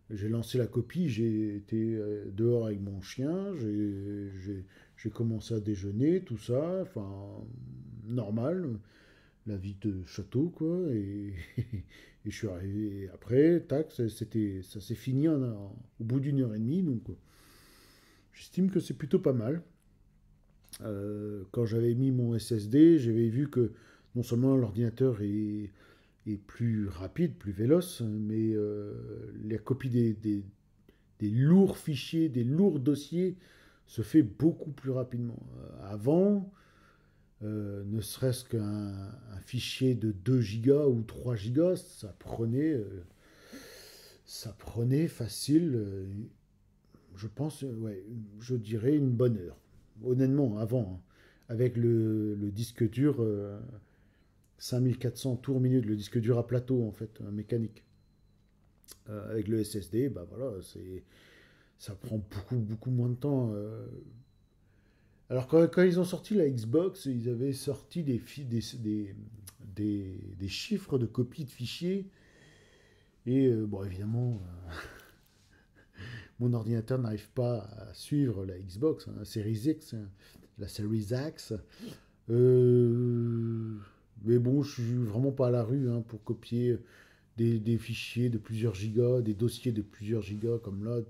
J'ai lancé la copie, j'ai été dehors avec mon chien, j'ai commencé à déjeuner, tout ça, enfin, normal la vie de château, quoi. Et, je suis arrivé après, tac, c'était, ça s'est fini en, au bout d'une heure et demie. Donc, euh, j'estime que c'est plutôt pas mal. Euh, quand j'avais mis mon SSD, j'avais vu que non seulement l'ordinateur est, plus rapide, plus véloce, mais euh, la copie des, lourds fichiers, des lourds dossiers se fait beaucoup plus rapidement. avant, euh, ne serait-ce qu'un fichier de 2 gigas ou 3 gigas, ça prenait, euh, ça prenait facile, euh, je pense, ouais, je dirais une bonne heure. Honnêtement, avant, hein. avec le, disque dur, 5400 tours minute, le disque dur à plateau, en fait, mécanique. avec le SSD, bah voilà, ça prend beaucoup, beaucoup moins de temps alors quand, ils ont sorti la Xbox, ils avaient sorti des, des, chiffres de copies de fichiers. Et euh, bon, évidemment, euh, mon ordinateur n'arrive pas à suivre la Xbox, hein, la Series X, hein, la Series X. Euh, mais bon, je suis vraiment pas à la rue hein, pour copier des, fichiers de plusieurs gigas, des dossiers de plusieurs gigas comme l'autre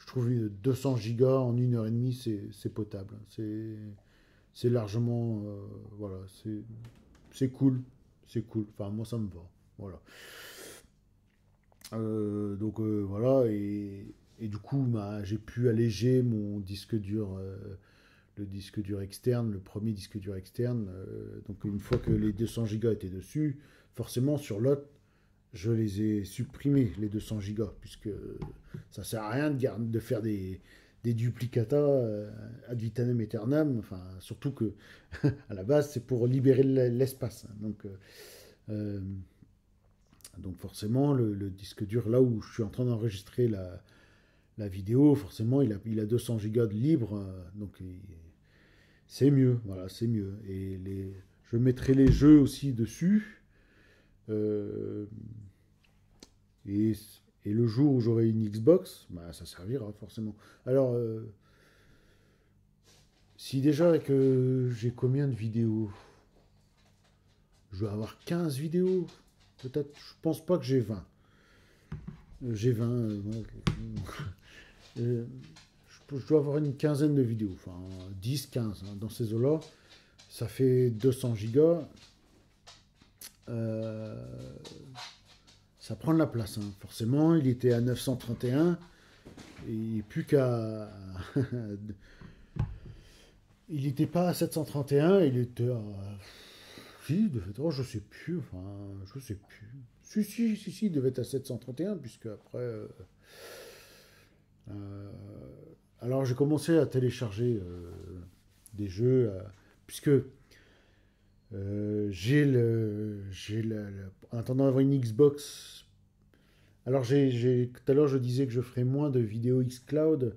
je trouve 200 gigas en une heure et demie, c'est potable. C'est largement. Euh, voilà, c'est cool. C'est cool. Enfin, moi, ça me va. Voilà. Euh, donc, euh, voilà. Et, du coup, bah, j'ai pu alléger mon disque dur. le disque dur externe, le premier disque dur externe. donc, une fois que les 200 gigas étaient dessus, forcément, sur l'autre je les ai supprimés, les 200 Go, puisque ça sert à rien de, faire des, duplicata duplicatas euh, ad vitam aeternam, enfin, surtout que à la base c'est pour libérer l'espace. Hein. Donc, euh, euh, donc forcément, le, disque dur, là où je suis en train d'enregistrer la, vidéo, forcément il a, il a 200 Go de libre, donc c'est mieux, voilà, c'est mieux. Et je mettrai les jeux aussi dessus. Euh, et, le jour où j'aurai une Xbox, bah, ça servira forcément. Alors, euh, si déjà que j'ai combien de vidéos Je vais avoir 15 vidéos. Peut-être, je pense pas que j'ai 20. Euh, j'ai 20. je, dois avoir une quinzaine de vidéos. Enfin, 10, 15. Hein. dans ces eaux-là, ça fait 200 gigas. Euh, ça prend de la place. Hein. Forcément, il était à 931. Et plus qu'à. il n'était pas à 731, il était à. oh, je sais plus. Enfin, je sais plus. Si, si, si, si, il devait être à 731, puisque après. Euh, euh, alors, j'ai commencé à télécharger des jeux, puisque euh, j'ai le, j'ai le, en attendant d'avoir une Xbox. Alors j'ai, tout à l'heure je disais que je ferais moins de vidéos X-Cloud.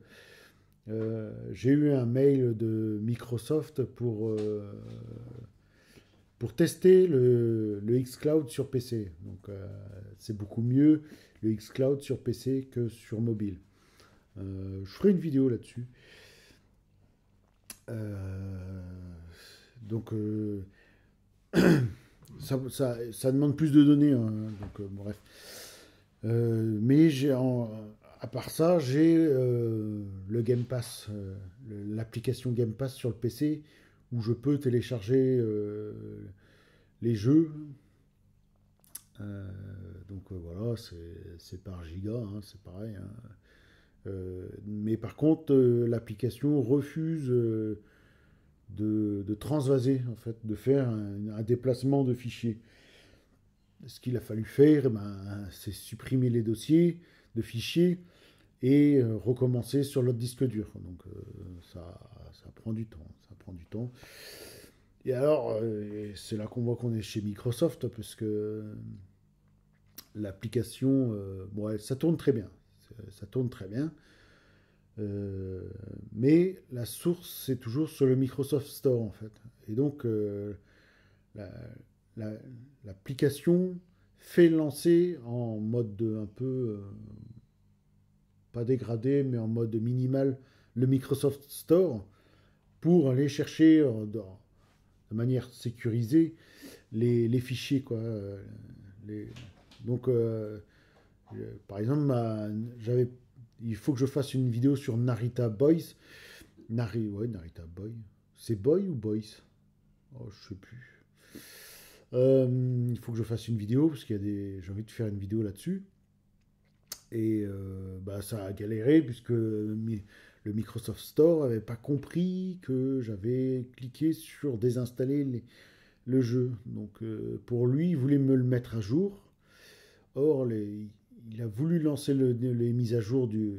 Euh, j'ai eu un mail de Microsoft pour, euh, pour tester le, le, cloud sur PC. Donc c'est beaucoup mieux le X-Cloud sur PC que sur mobile. je ferai une vidéo là-dessus. donc ça, demande plus de données. Hein, donc, euh, bref. Euh, mais j'ai à part ça, j'ai euh, le Game Pass, l'application Game Pass sur le PC où je peux télécharger les jeux. donc voilà, c'est par giga, hein, c'est pareil. Hein. mais par contre, l'application refuse de, transvaser, en fait, de faire un, déplacement de fichiers. Ce qu'il a fallu faire, eh ben, c'est supprimer les dossiers de fichiers et euh, recommencer sur l'autre disque dur. Donc euh, ça, prend du temps, ça prend du temps. Et alors, euh, c'est là qu'on voit qu'on est chez Microsoft, parce que l'application, ça tourne très bien. Ça tourne très bien. Euh, mais la source, c'est toujours sur le Microsoft Store, en fait. Et donc, euh, l'application fait lancer en mode un peu, euh, pas dégradé, mais en mode minimal, le Microsoft Store pour aller chercher dans, de manière sécurisée les, les fichiers. Quoi, les, donc, par exemple, j'avais il faut que je fasse une vidéo sur Narita Boys. Narita Boy. C'est Boy ou Boys Oh, je sais plus. Euh, il faut que je fasse une vidéo parce qu'il y a des. J'ai envie de faire une vidéo là-dessus. Et euh, bah, ça a galéré puisque le Microsoft Store n'avait pas compris que j'avais cliqué sur désinstaller le jeu. Donc euh, pour lui, il voulait me le mettre à jour. Or, les, il a voulu lancer le, les mises à jour du,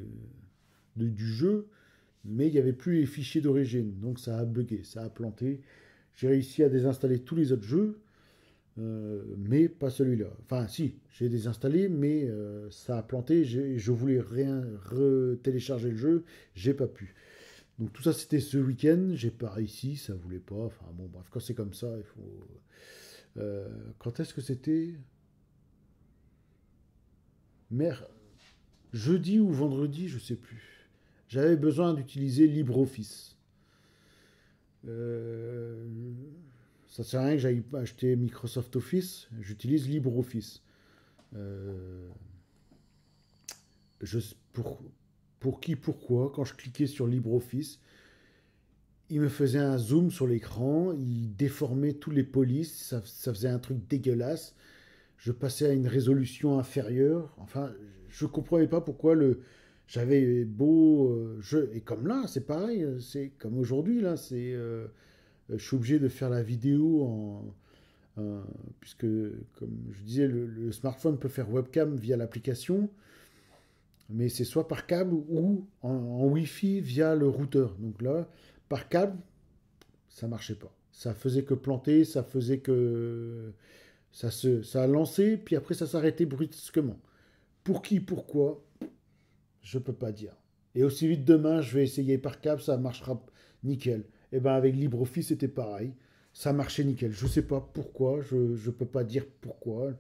du jeu, mais il n'y avait plus les fichiers d'origine, donc ça a bugué, ça a planté. J'ai réussi à désinstaller tous les autres jeux, euh, mais pas celui-là. Enfin, si, j'ai désinstallé, mais euh, ça a planté. Je voulais rien télécharger le jeu, j'ai pas pu. Donc tout ça, c'était ce week-end. J'ai pas réussi, ça voulait pas. Enfin bon, bref, quand c'est comme ça, il faut. Euh, quand est-ce que c'était mer... jeudi ou vendredi, je sais plus. J'avais besoin d'utiliser LibreOffice. Euh... ça sert à rien que j'aille acheter Microsoft Office, j'utilise LibreOffice. Euh, pour, qui, pourquoi, quand je cliquais sur LibreOffice, il me faisait un zoom sur l'écran, il déformait tous les polices, ça faisait un truc dégueulasse je passais à une résolution inférieure. Enfin, je ne comprenais pas pourquoi le j'avais beau euh, jeu et comme là, c'est pareil, euh, c'est comme aujourd'hui là, c'est euh, je suis obligé de faire la vidéo en puisque comme je disais le, smartphone peut faire webcam via l'application mais c'est soit par câble ou en, en, Wi-Fi via le routeur. Donc là, par câble, ça marchait pas. Ça faisait que planter, ça faisait que ça, se, a lancé, puis après ça s'arrêtait brusquement. Pour qui, pourquoi, je peux pas dire. Et aussi vite demain, je vais essayer par câble, ça marchera nickel. Et eh ben avec LibreOffice, c'était pareil. Ça marchait nickel. Je ne sais pas pourquoi, je ne peux pas dire pourquoi.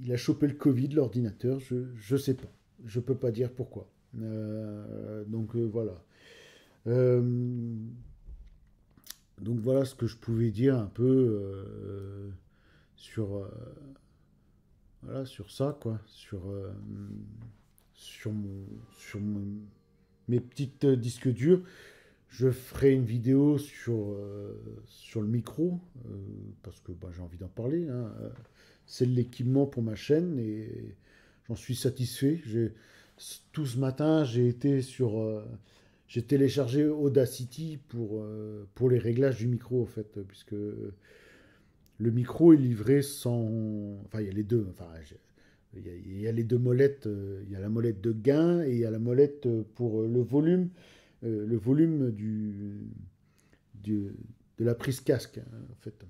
Il a chopé le Covid, l'ordinateur, je ne sais pas. Je peux pas dire pourquoi. Euh, donc euh, voilà. Euh, donc voilà ce que je pouvais dire un peu sur euh, voilà sur ça quoi sur euh, sur sur mes petites euh, disques durs je ferai une vidéo sur sur le micro parce que bah, j'ai envie d'en parler hein. c'est l'équipement pour ma chaîne et j'en suis satisfait j'ai tout ce matin j'ai été sur j'ai téléchargé Audacity pour pour les réglages du micro en fait puisque le micro est livré sans. Enfin, il y a les deux. Enfin, il y, a, les deux molettes. Euh, il y a la molette de gain et il y a la molette euh, pour euh, le volume, le volume du, de la prise casque, hein, en fait.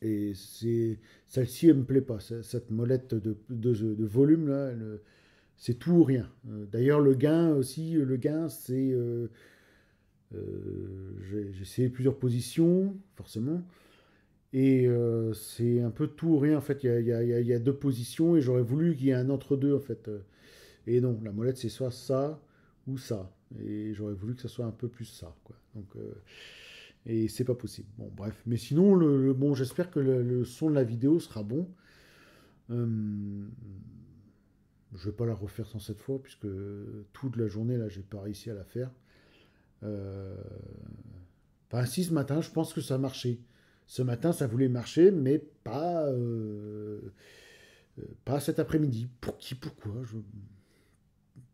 Et c'est celle-ci, elle me plaît pas. Cette molette de, volume là, c'est tout ou rien. D'ailleurs, le gain aussi, le gain, c'est j'ai essayé plusieurs positions, forcément. Et euh, c'est un peu tout ou rien, en fait. Il y a, deux positions et j'aurais voulu qu'il y ait un entre-deux, en fait. Euh. Et non, la molette, c'est soit ça ou ça. Et j'aurais voulu que ça soit un peu plus ça, quoi. Donc, euh, et c'est pas possible. Bon, bref. Mais sinon, le, bon, j'espère que le, son de la vidéo sera bon. Hum, je vais pas la refaire sans cette fois, puisque toute la journée, là, j'ai pas réussi à la faire. Enfin, si, ce matin, je pense que ça a marché. Ce matin, ça voulait marcher, mais pas, euh, euh, pas cet après-midi. Pour qui, pourquoi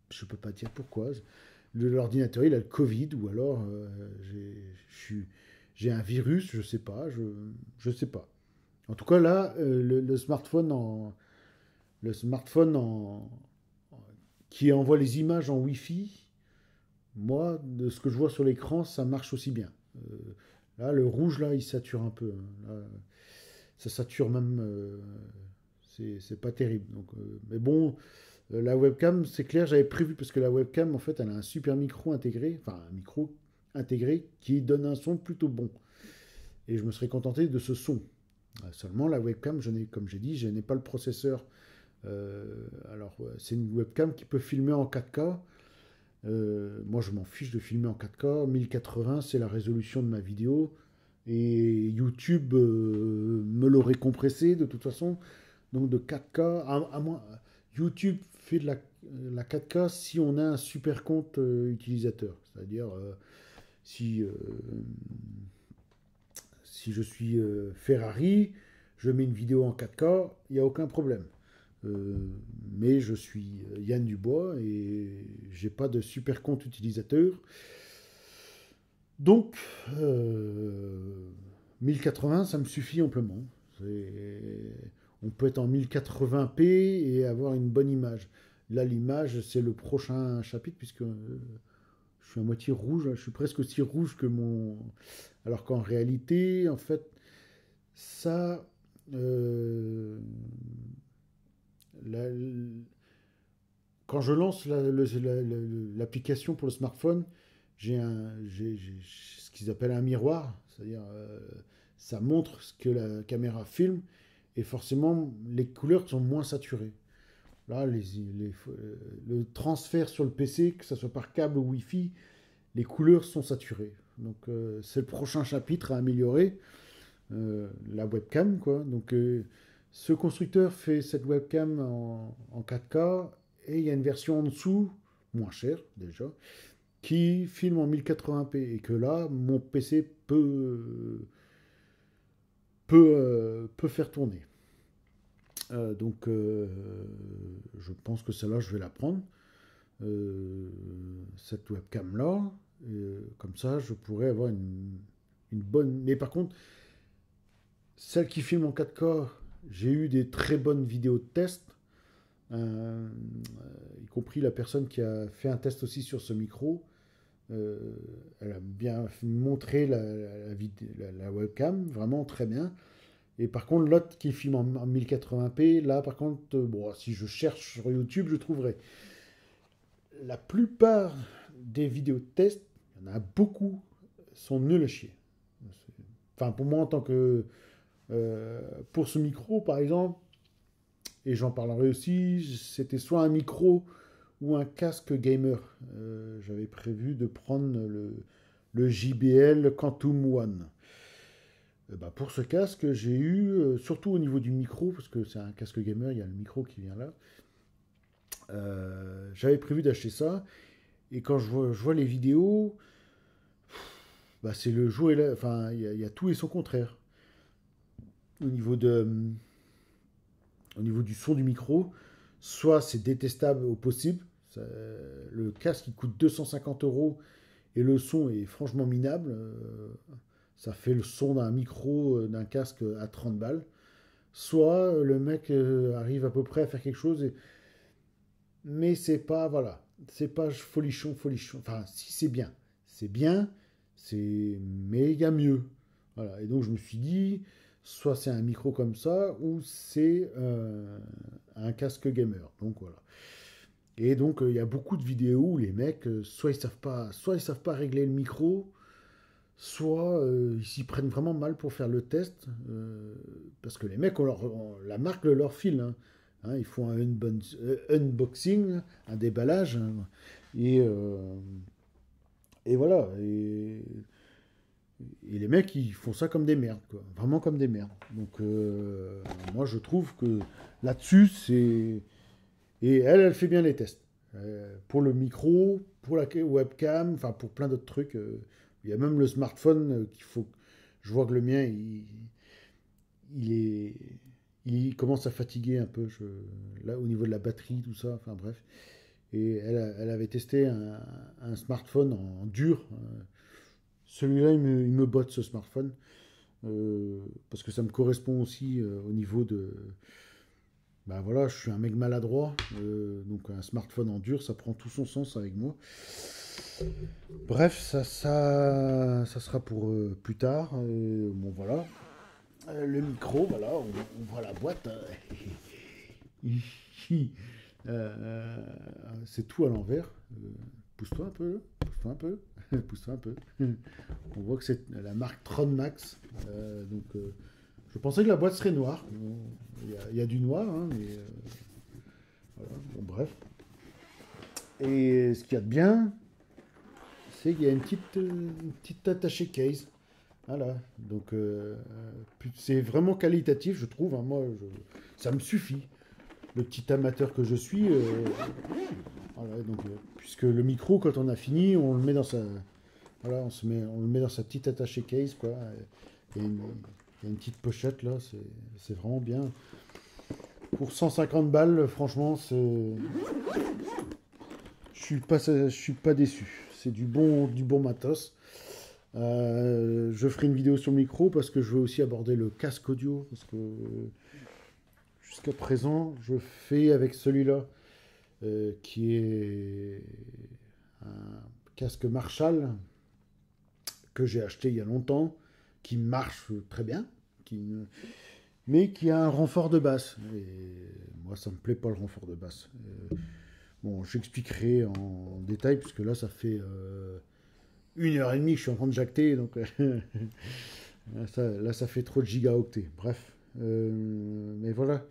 Je ne peux pas dire pourquoi. L'ordinateur, il a le Covid, ou alors euh, j'ai un virus, je ne sais pas. Je sais pas. En tout cas, là, euh, le, smartphone en. Le smartphone en, qui envoie les images en Wi-Fi, moi, de ce que je vois sur l'écran, ça marche aussi bien. Là, le rouge, là, il sature un peu. Hein. ça sature même. Euh, c'est pas terrible. Donc, euh, mais bon, euh, la webcam, c'est clair, j'avais prévu, parce que la webcam, en fait, elle a un super micro intégré, enfin, un micro intégré qui donne un son plutôt bon. Et je me serais contenté de ce son. Seulement, la webcam, je comme j'ai dit, je n'ai pas le processeur. alors, c'est une webcam qui peut filmer en 4K. Euh, moi, je m'en fiche de filmer en 4K. 1080, c'est la résolution de ma vidéo. Et YouTube euh, me l'aurait compressé de toute façon. Donc de 4K, à, YouTube fait de la, 4K si on a un super compte euh, utilisateur. C'est-à-dire si, si je suis Ferrari, je mets une vidéo en 4K, il n'y a aucun problème. Euh, mais je suis Yann Dubois et j'ai pas de super compte utilisateur. Donc, 1080, euh, ça me suffit amplement. On peut être en 1080p et avoir une bonne image. Là, l'image, c'est le prochain chapitre, puisque euh, je suis à moitié rouge, je suis presque aussi rouge que mon... Alors qu'en réalité, en fait, ça... Euh, quand je lance l'application pour le smartphone, j'ai ce qu'ils appellent un miroir, c'est-à-dire euh, ça montre ce que la caméra filme, et forcément les couleurs sont moins saturées. Là, les, le transfert sur le PC, que ce soit par câble ou Wi-Fi, les couleurs sont saturées. Donc euh, c'est le prochain chapitre à améliorer, euh, la webcam, quoi. Donc ce constructeur fait cette webcam en, 4K et il y a une version en dessous, moins chère déjà, qui filme en 1080p et que là, mon PC peut, peut, euh, peut faire tourner. Euh, donc, euh, je pense que celle-là, je vais la prendre, cette webcam-là. comme ça, je pourrais avoir une, une bonne. Mais par contre, celle qui filme en 4K j'ai eu des très bonnes vidéos de test. Euh, y compris la personne qui a fait un test aussi sur ce micro. Euh, elle a bien montré la, la, webcam, vraiment très bien. Et par contre, l'autre qui filme en, 1080p, là, par contre, euh, bon, si je cherche sur YouTube, je trouverai. La plupart des vidéos de test, il y en a beaucoup, sont nuls à chier. Enfin, pour moi, en tant que euh, pour ce micro, par exemple, et j'en parlerai aussi, c'était soit un micro ou un casque gamer. Euh, j'avais prévu de prendre le, JBL Quantum One. Euh, bah, pour ce casque, j'ai eu, surtout au niveau du micro, parce que c'est un casque gamer, il y a le micro qui vient là. J'avais prévu d'acheter ça, et quand je vois, les vidéos, bah, c'est le jour et Enfin, il y, a tout et son contraire au niveau, au niveau du son du micro. Soit c'est détestable au possible. le casque qui coûte 250 euros et le son est franchement minable. Euh, ça fait le son d'un micro, euh, d'un casque à 30 balles. Soit le mec euh, arrive à peu près à faire quelque chose, mais c'est pas, voilà, c'est pas folichon, folichon. Enfin, si c'est bien, c'est bien, c'est méga mieux. Voilà, et donc je me suis dit, soit c'est un micro comme ça, ou c'est euh, un casque gamer. Donc voilà. Et donc euh, il y a beaucoup de vidéos où les mecs, euh, soit ils savent pas, soit ils savent pas régler le micro, soit ils s'y prennent vraiment mal pour faire le test, parce que les mecs, on leur, la marque leur file. Hein. Hein, ils font un unboxing, un déballage, hein, et, et voilà. Et et les mecs, ils font ça comme des merdes, Vraiment comme des merdes. Donc, euh, moi, je trouve que là-dessus, c'est. Et elle, elle fait bien les tests. Euh, pour le micro, pour la webcam, enfin, pour plein d'autres trucs. Euh, il y a même le smartphone qu'il faut. Je vois que le mien, il, il est. Il commence à fatiguer un peu, là, au niveau de la batterie, tout ça. Enfin, bref. Et elle, elle avait testé un, smartphone en, dur. Celui-là, il me, botte ce smartphone. Euh, parce que ça me correspond aussi euh, au niveau de. Ben voilà, je suis un mec maladroit. Euh, donc un smartphone en dur, ça prend tout son sens avec moi. Bref, ça, ça, ça sera pour plus tard. bon voilà. le micro, voilà, on voit la boîte. C'est tout à l'envers. Pousse-toi un peu, pousse-toi un peu. pousse un peu. On voit que c'est la marque Tronmax. Euh, donc, euh, je pensais que la boîte serait noire. Il y, a, du noir, hein, mais euh, voilà. bon, bref. Et ce qu'il y a de bien, c'est qu'il y a une petite, petite attachée case. Voilà. Donc, c'est vraiment qualitatif, je trouve. Hein. Moi, ça me suffit. Le petit amateur que je suis ah donc, euh, puisque le micro, quand on a fini, on le met dans sa, voilà, on se met, on le met dans sa petite attachée case, quoi. Il y, a une, petite pochette là, c'est vraiment bien. Pour 150 balles, franchement, c'est, je suis pas, je suis pas déçu. C'est du bon, du bon matos. Euh, je ferai une vidéo sur le micro parce que je veux aussi aborder le casque audio parce que euh, jusqu'à présent, je fais avec celui-là euh, qui est un casque Marshall que j'ai acheté il y a longtemps, qui marche très bien, qui mais qui a un renfort de basse. moi, ça me plaît pas le renfort de basse. Euh, bon, j'expliquerai en, en, détail, puisque là, ça fait euh, une heure et demie que je suis en train de jacter, donc là, ça, là, ça fait trop de gigaoctets. Bref, mais voilà.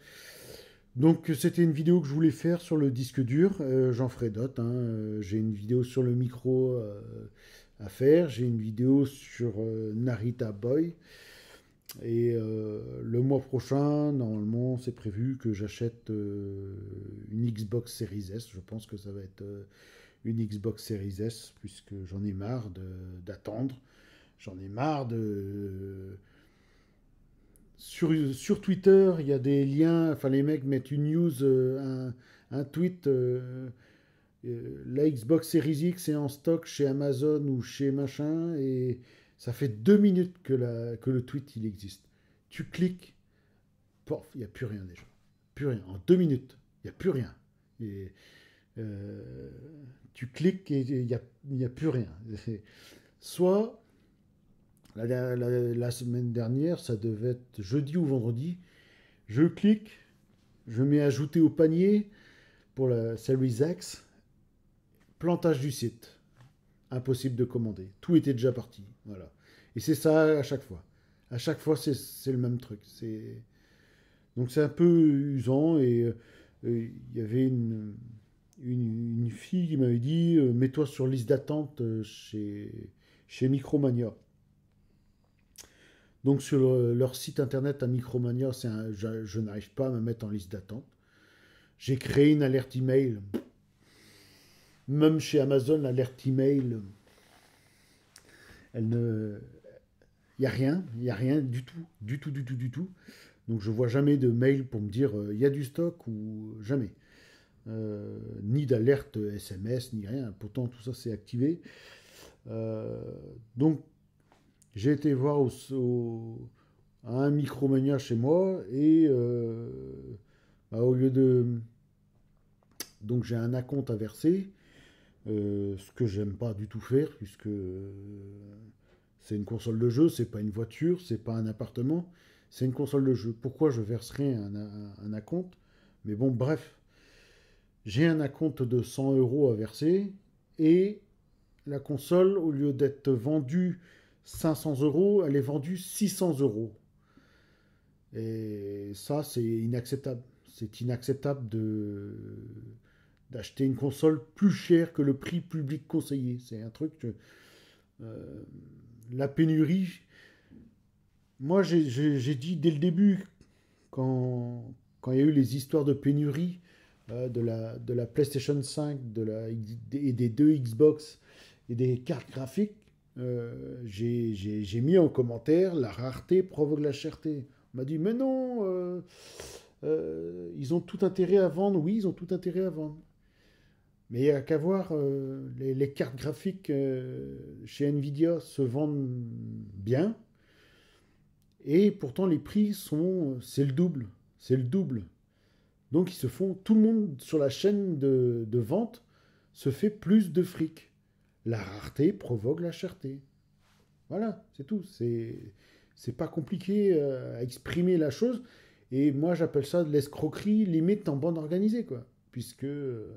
Donc c'était une vidéo que je voulais faire sur le disque dur, euh, j'en ferai d'autres. Hein. Euh, j'ai une vidéo sur le micro euh, à faire, j'ai une vidéo sur Narita Boy. Et le mois prochain, normalement, c'est prévu que j'achète une Xbox Series S. Je pense que ça va être une Xbox Series S, puisque j'en ai marre d'attendre. J'en ai marre de sur, Twitter, il y a des liens, enfin les mecs mettent une news, euh, un, tweet, euh, euh, la Xbox Series X est en stock chez Amazon ou chez machin, et ça fait deux minutes que, la, que le tweet il existe. Tu cliques, il n'y a plus rien déjà. Plus rien. En deux minutes, il n'y a plus rien. Et, tu cliques et il n'y a, y a plus rien. Soit la, semaine dernière, ça devait être jeudi ou vendredi. Je clique, je mets ajouter au panier pour la Series X. Plantage du site. Impossible de commander. Tout était déjà parti. Voilà. Et c'est ça à chaque fois. À chaque fois, c'est le même truc. donc c'est un peu usant et euh, il y avait une, fille qui m'avait dit euh, mets-toi sur liste d'attente euh, chez chez Micromania. Donc sur euh, leur site internet à Micromania, je, n'arrive pas à me mettre en liste d'attente. J'ai créé une alerte email. Même chez Amazon, l'alerte email, elle ne, il n'y a rien, il n'y a rien du tout, du tout, du tout, du tout. Donc je vois jamais de mail pour me dire euh, il y a du stock ou jamais. Euh, ni d'alerte SMS, ni rien. Pourtant tout ça c'est activé. donc j'ai été voir à un Micromania chez moi et euh, bah, au lieu de. Donc j'ai un acompte à verser, euh, ce que j'aime pas du tout faire puisque euh, c'est une console de jeu, c'est pas une voiture, c'est pas un appartement, c'est une console de jeu. Pourquoi je verserais un, un, acompte Mais bon, bref, j'ai un acompte de 100 euros à verser et la console, au lieu d'être vendue 500 euros, elle est vendue 600 euros. Et ça, c'est inacceptable. C'est inacceptable de d'acheter une console plus chère que le prix public conseillé. C'est un truc euh, la pénurie. Moi, j'ai dit dès le début, quand, quand il y a eu les histoires de pénurie euh, de, la, de la PlayStation 5 de la, et des deux Xbox et des cartes graphiques, euh, j'ai mis en commentaire la rareté provoque la cherté. On m'a dit mais non, euh, euh, ils ont tout intérêt à vendre. Oui, ils ont tout intérêt à vendre. Mais il n'y a qu'à voir, les, cartes graphiques chez Nvidia se vendent bien. Et pourtant, les prix sont. C'est le double. C'est le double. Donc, ils se font. Tout le monde sur la chaîne de vente se fait plus de fric. La rareté provoque la cherté. Voilà, c'est tout. C'est c'est pas compliqué euh, à exprimer la chose. Et moi, j'appelle ça de l'escroquerie limite en bande organisée, quoi. Puisque euh,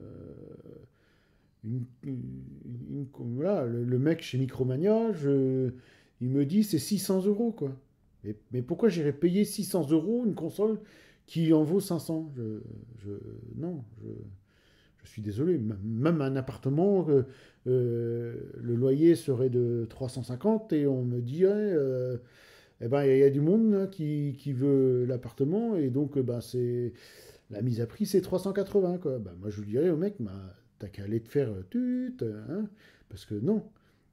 voilà, le, mec chez Micromania, je, il me dit c'est 600 euros, quoi. mais pourquoi j'irais payer 600 euros une console qui en vaut 500 je, je, Non, je je suis désolé, même un appartement, euh, euh, le loyer serait de 350 et on me dirait, euh, eh ben il y, a du monde hein, qui, veut l'appartement et donc ben, c'est la mise à prix c'est 380 quoi. Ben, moi je lui dirais au mec, ben, t'as qu'à aller te faire tute, hein, parce que non.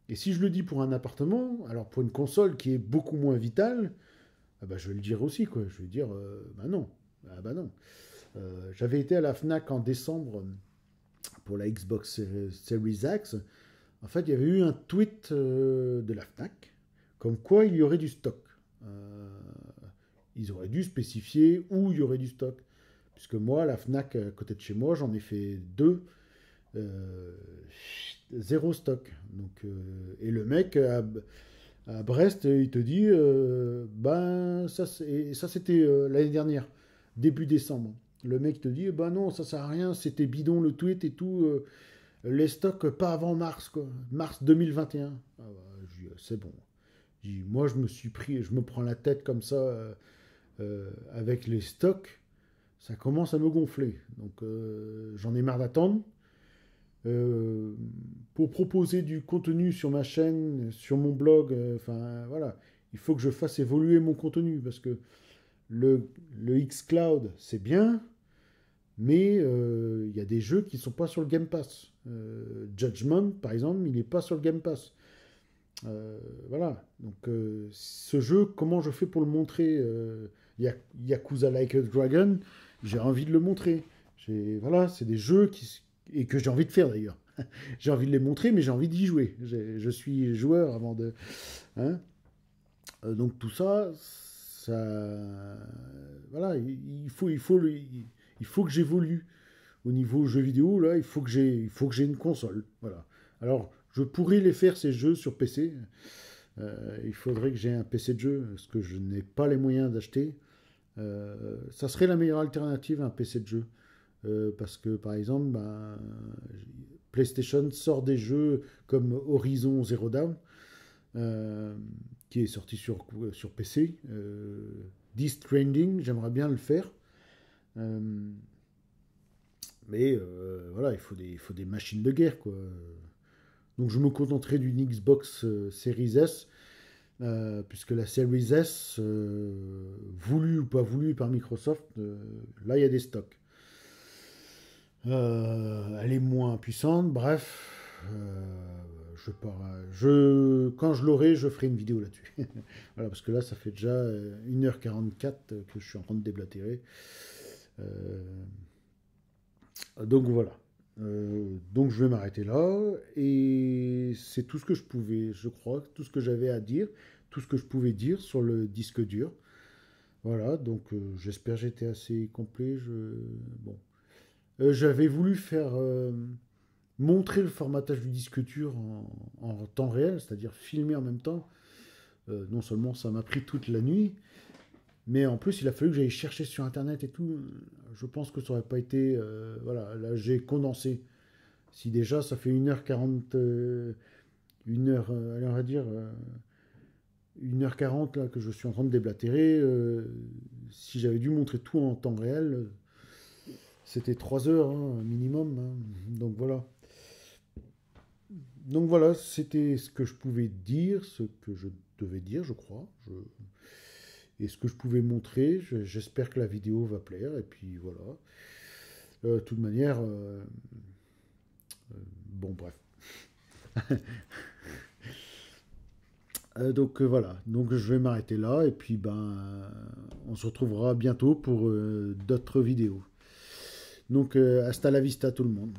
Et si je le dis pour un appartement, alors pour une console qui est beaucoup moins vitale, ah ben, je vais le dire aussi quoi. Je vais dire, ben non, ah ben non. j'avais été à la FNAC en décembre pour la Xbox Series X, en fait, il y avait eu un tweet euh, de la FNAC, comme quoi il y aurait du stock. Euh, ils auraient dû spécifier où il y aurait du stock. Puisque moi, la FNAC, à côté de chez moi, j'en ai fait deux. Euh, zéro stock. Donc, et le mec à, Brest, il te dit, ben, ça, ça c'était l'année dernière, début décembre. Le mec te dit, bah non, ça sert à rien, c'était bidon le tweet et tout, euh, les stocks pas avant mars, quoi, mars 2021. Ah bah, euh, c'est bon. dis moi, je me suis pris, je me prends la tête comme ça euh, avec les stocks, ça commence à me gonfler. Donc, j'en ai marre d'attendre. pour proposer du contenu sur ma chaîne, sur mon blog, enfin voilà, il faut que je fasse évoluer mon contenu parce que le, le X-Cloud, c'est bien, mais euh, il y a des jeux qui ne sont pas sur le Game Pass. Euh, Judgment, par exemple, il n'est pas sur le Game Pass. Euh, voilà. Donc, ce jeu, comment je fais pour le montrer Yakuza Like a Dragon, j'ai envie de le montrer. Voilà, c'est des jeux qui, et que j'ai envie de faire d'ailleurs. j'ai envie de les montrer, mais j'ai envie d'y jouer. Je suis joueur avant de. Hein donc, tout ça, voilà, il faut, il faut, il faut que j'évolue au niveau jeux vidéo. Là, il faut que j'ai, il faut que j'ai une console. Voilà. Alors, je pourrais les faire ces jeux sur PC. Euh, il faudrait que j'ai un PC de jeu, ce que je n'ai pas les moyens d'acheter. Euh, ça serait la meilleure alternative à un PC de jeu. Euh, parce que par exemple, ben, PlayStation sort des jeux comme Horizon Zero Dawn qui est sorti sur, sur PC. Euh, This Trending, j'aimerais bien le faire. Euh, mais euh, voilà, il faut, des, il faut des machines de guerre. Quoi. Donc je me contenterai d'une Xbox euh, Series S, puisque la Series S, voulue ou pas voulue par Microsoft, là il y a des stocks. elle est moins puissante, bref je euh, je, quand je l'aurai, je ferai une vidéo là-dessus. voilà, parce que là, ça fait déjà 1h44 euh, que je suis en train de déblatérer. Euh, donc voilà. donc je vais m'arrêter là. Et c'est tout ce que je pouvais, je crois, tout ce que j'avais à dire, tout ce que je pouvais dire sur le disque dur. Voilà, donc j'espère j'étais assez complet. Je, bon. j'avais voulu faire montrer le formatage du disque dur en, temps réel, c'est-à-dire filmer en même temps, euh, non seulement ça m'a pris toute la nuit, mais en plus il a fallu que j'aille chercher sur internet et tout. Je pense que ça aurait pas été. Euh, voilà, là j'ai condensé. Si déjà ça fait 1h40, 1h, euh, on va dire. 1h40 là que je suis en train de déblatérer, si j'avais dû montrer tout en temps réel, c'était 3 heures hein, minimum. Hein. Donc voilà donc voilà, c'était ce que je pouvais dire, ce que je devais dire, je crois, et ce que je pouvais montrer. J'espère que la vidéo va plaire, et puis voilà. Euh, de toute manière, euh, euh, bon, bref. donc voilà, donc je vais m'arrêter là, et puis ben, on se retrouvera bientôt pour d'autres vidéos. Donc, hasta la vista tout le monde.